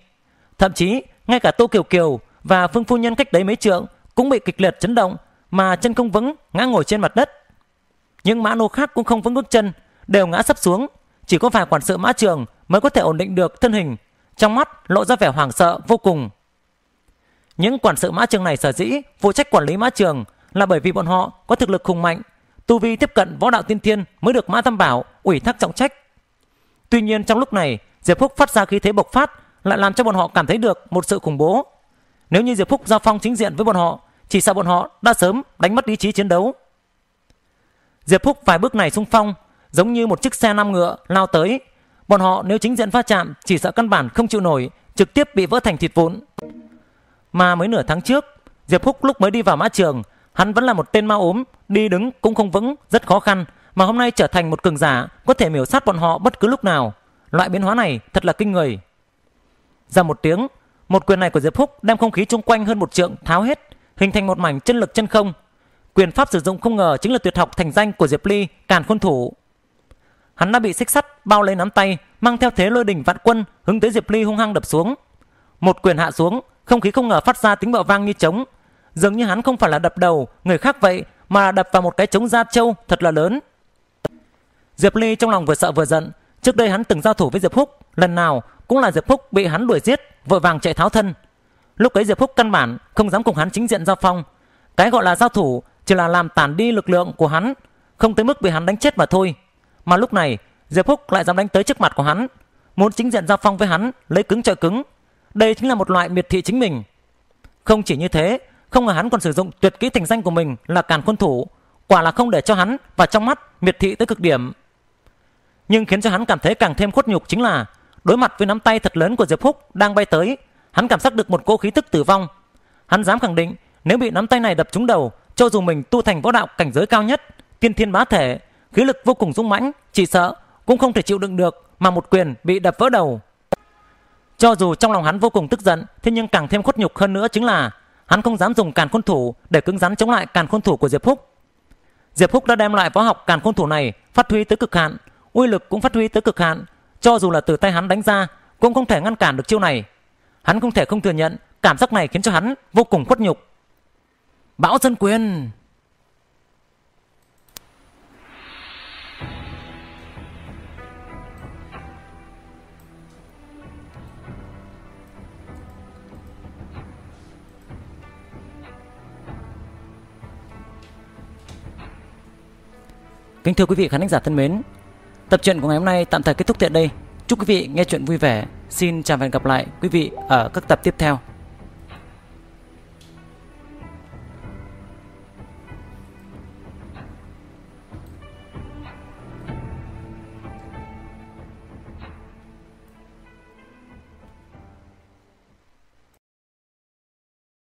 thậm chí ngay cả tô kiều kiều và phương phu nhân cách đấy mấy trượng cũng bị kịch liệt chấn động mà chân không vững ngã ngồi trên mặt đất những mã nô khác cũng không vững bước chân đều ngã sấp xuống chỉ có vài quản sự mã trường mới có thể ổn định được thân hình trong mắt lộ ra vẻ hoảng sợ vô cùng những quản sự mã trường này sở dĩ phụ trách quản lý mã trường là bởi vì bọn họ có thực lực hùng mạnh, tu vi tiếp cận võ đạo tiên thiên mới được Mã Tam Bảo ủy thác trọng trách. Tuy nhiên trong lúc này, Diệp Phúc phát ra khí thế bộc phát lại làm cho bọn họ cảm thấy được một sự khủng bố. Nếu như Diệp Phúc giao phong chính diện với bọn họ, chỉ sợ bọn họ đã sớm đánh mất ý chí chiến đấu. Diệp Phúc vài bước này xung phong, giống như một chiếc xe năm ngựa lao tới. Bọn họ nếu chính diện va chạm, chỉ sợ căn bản không chịu nổi, trực tiếp bị vỡ thành thịt vụn. Mà mới nửa tháng trước, Diệp Húc lúc mới đi vào mã trường, hắn vẫn là một tên ma ốm, đi đứng cũng không vững, rất khó khăn, mà hôm nay trở thành một cường giả, có thể miểu sát bọn họ bất cứ lúc nào. Loại biến hóa này thật là kinh người. Ra một tiếng, một quyền này của Diệp Húc đem không khí xung quanh hơn một trượng tháo hết, hình thành một mảnh chân lực chân không. Quyền pháp sử dụng không ngờ chính là tuyệt học thành danh của Diệp Ly, càn khôn thủ. Hắn đã bị xích sắt bao lấy nắm tay, mang theo thế lôi đỉnh vạn quân hướng tới Diệp Ly hung hăng đập xuống. Một quyền hạ xuống, không khí không ngờ phát ra tiếng bạo vang như trống. Dường như hắn không phải là đập đầu người khác vậy mà là đập vào một cái trống da trâu thật là lớn. Diệp Ly trong lòng vừa sợ vừa giận. Trước đây hắn từng giao thủ với Diệp Húc, lần nào cũng là Diệp Húc bị hắn đuổi giết, vội vàng chạy tháo thân. Lúc ấy Diệp Húc căn bản không dám cùng hắn chính diện giao phong. Cái gọi là giao thủ chỉ là làm tàn đi lực lượng của hắn, không tới mức bị hắn đánh chết mà thôi. Mà lúc này Diệp Húc lại dám đánh tới trước mặt của hắn, muốn chính diện giao phong với hắn, lấy cứng chọi cứng, đây chính là một loại miệt thị chính mình. Không chỉ như thế, không ngờ hắn còn sử dụng tuyệt kỹ thành danh của mình là càn quân thủ, quả là không để cho hắn và trong mắt miệt thị tới cực điểm. Nhưng khiến cho hắn cảm thấy càng thêm khuất nhục chính là đối mặt với nắm tay thật lớn của Diệp Húc đang bay tới, hắn cảm giác được một cỗ khí tức tử vong. Hắn dám khẳng định nếu bị nắm tay này đập trúng đầu, cho dù mình tu thành võ đạo cảnh giới cao nhất, tiên thiên bá thể, khí lực vô cùng dũng mãnh, chỉ sợ cũng không thể chịu đựng được mà một quyền bị đập vỡ đầu. Cho dù trong lòng hắn vô cùng tức giận, thế nhưng càng thêm khuất nhục hơn nữa chính là hắn không dám dùng càn khôn thủ để cứng rắn chống lại càn khôn thủ của Diệp Húc. Diệp Húc đã đem lại võ học càn khôn thủ này phát huy tới cực hạn, uy lực cũng phát huy tới cực hạn, cho dù là từ tay hắn đánh ra cũng không thể ngăn cản được chiêu này. Hắn không thể không thừa nhận, cảm giác này khiến cho hắn vô cùng khuất nhục. Bão Sơn Quyền Kính thưa quý vị khán giả thân mến, tập truyện của ngày hôm nay tạm thời kết thúc tại đây. Chúc quý vị nghe chuyện vui vẻ. Xin chào và hẹn gặp lại quý vị ở các tập tiếp theo.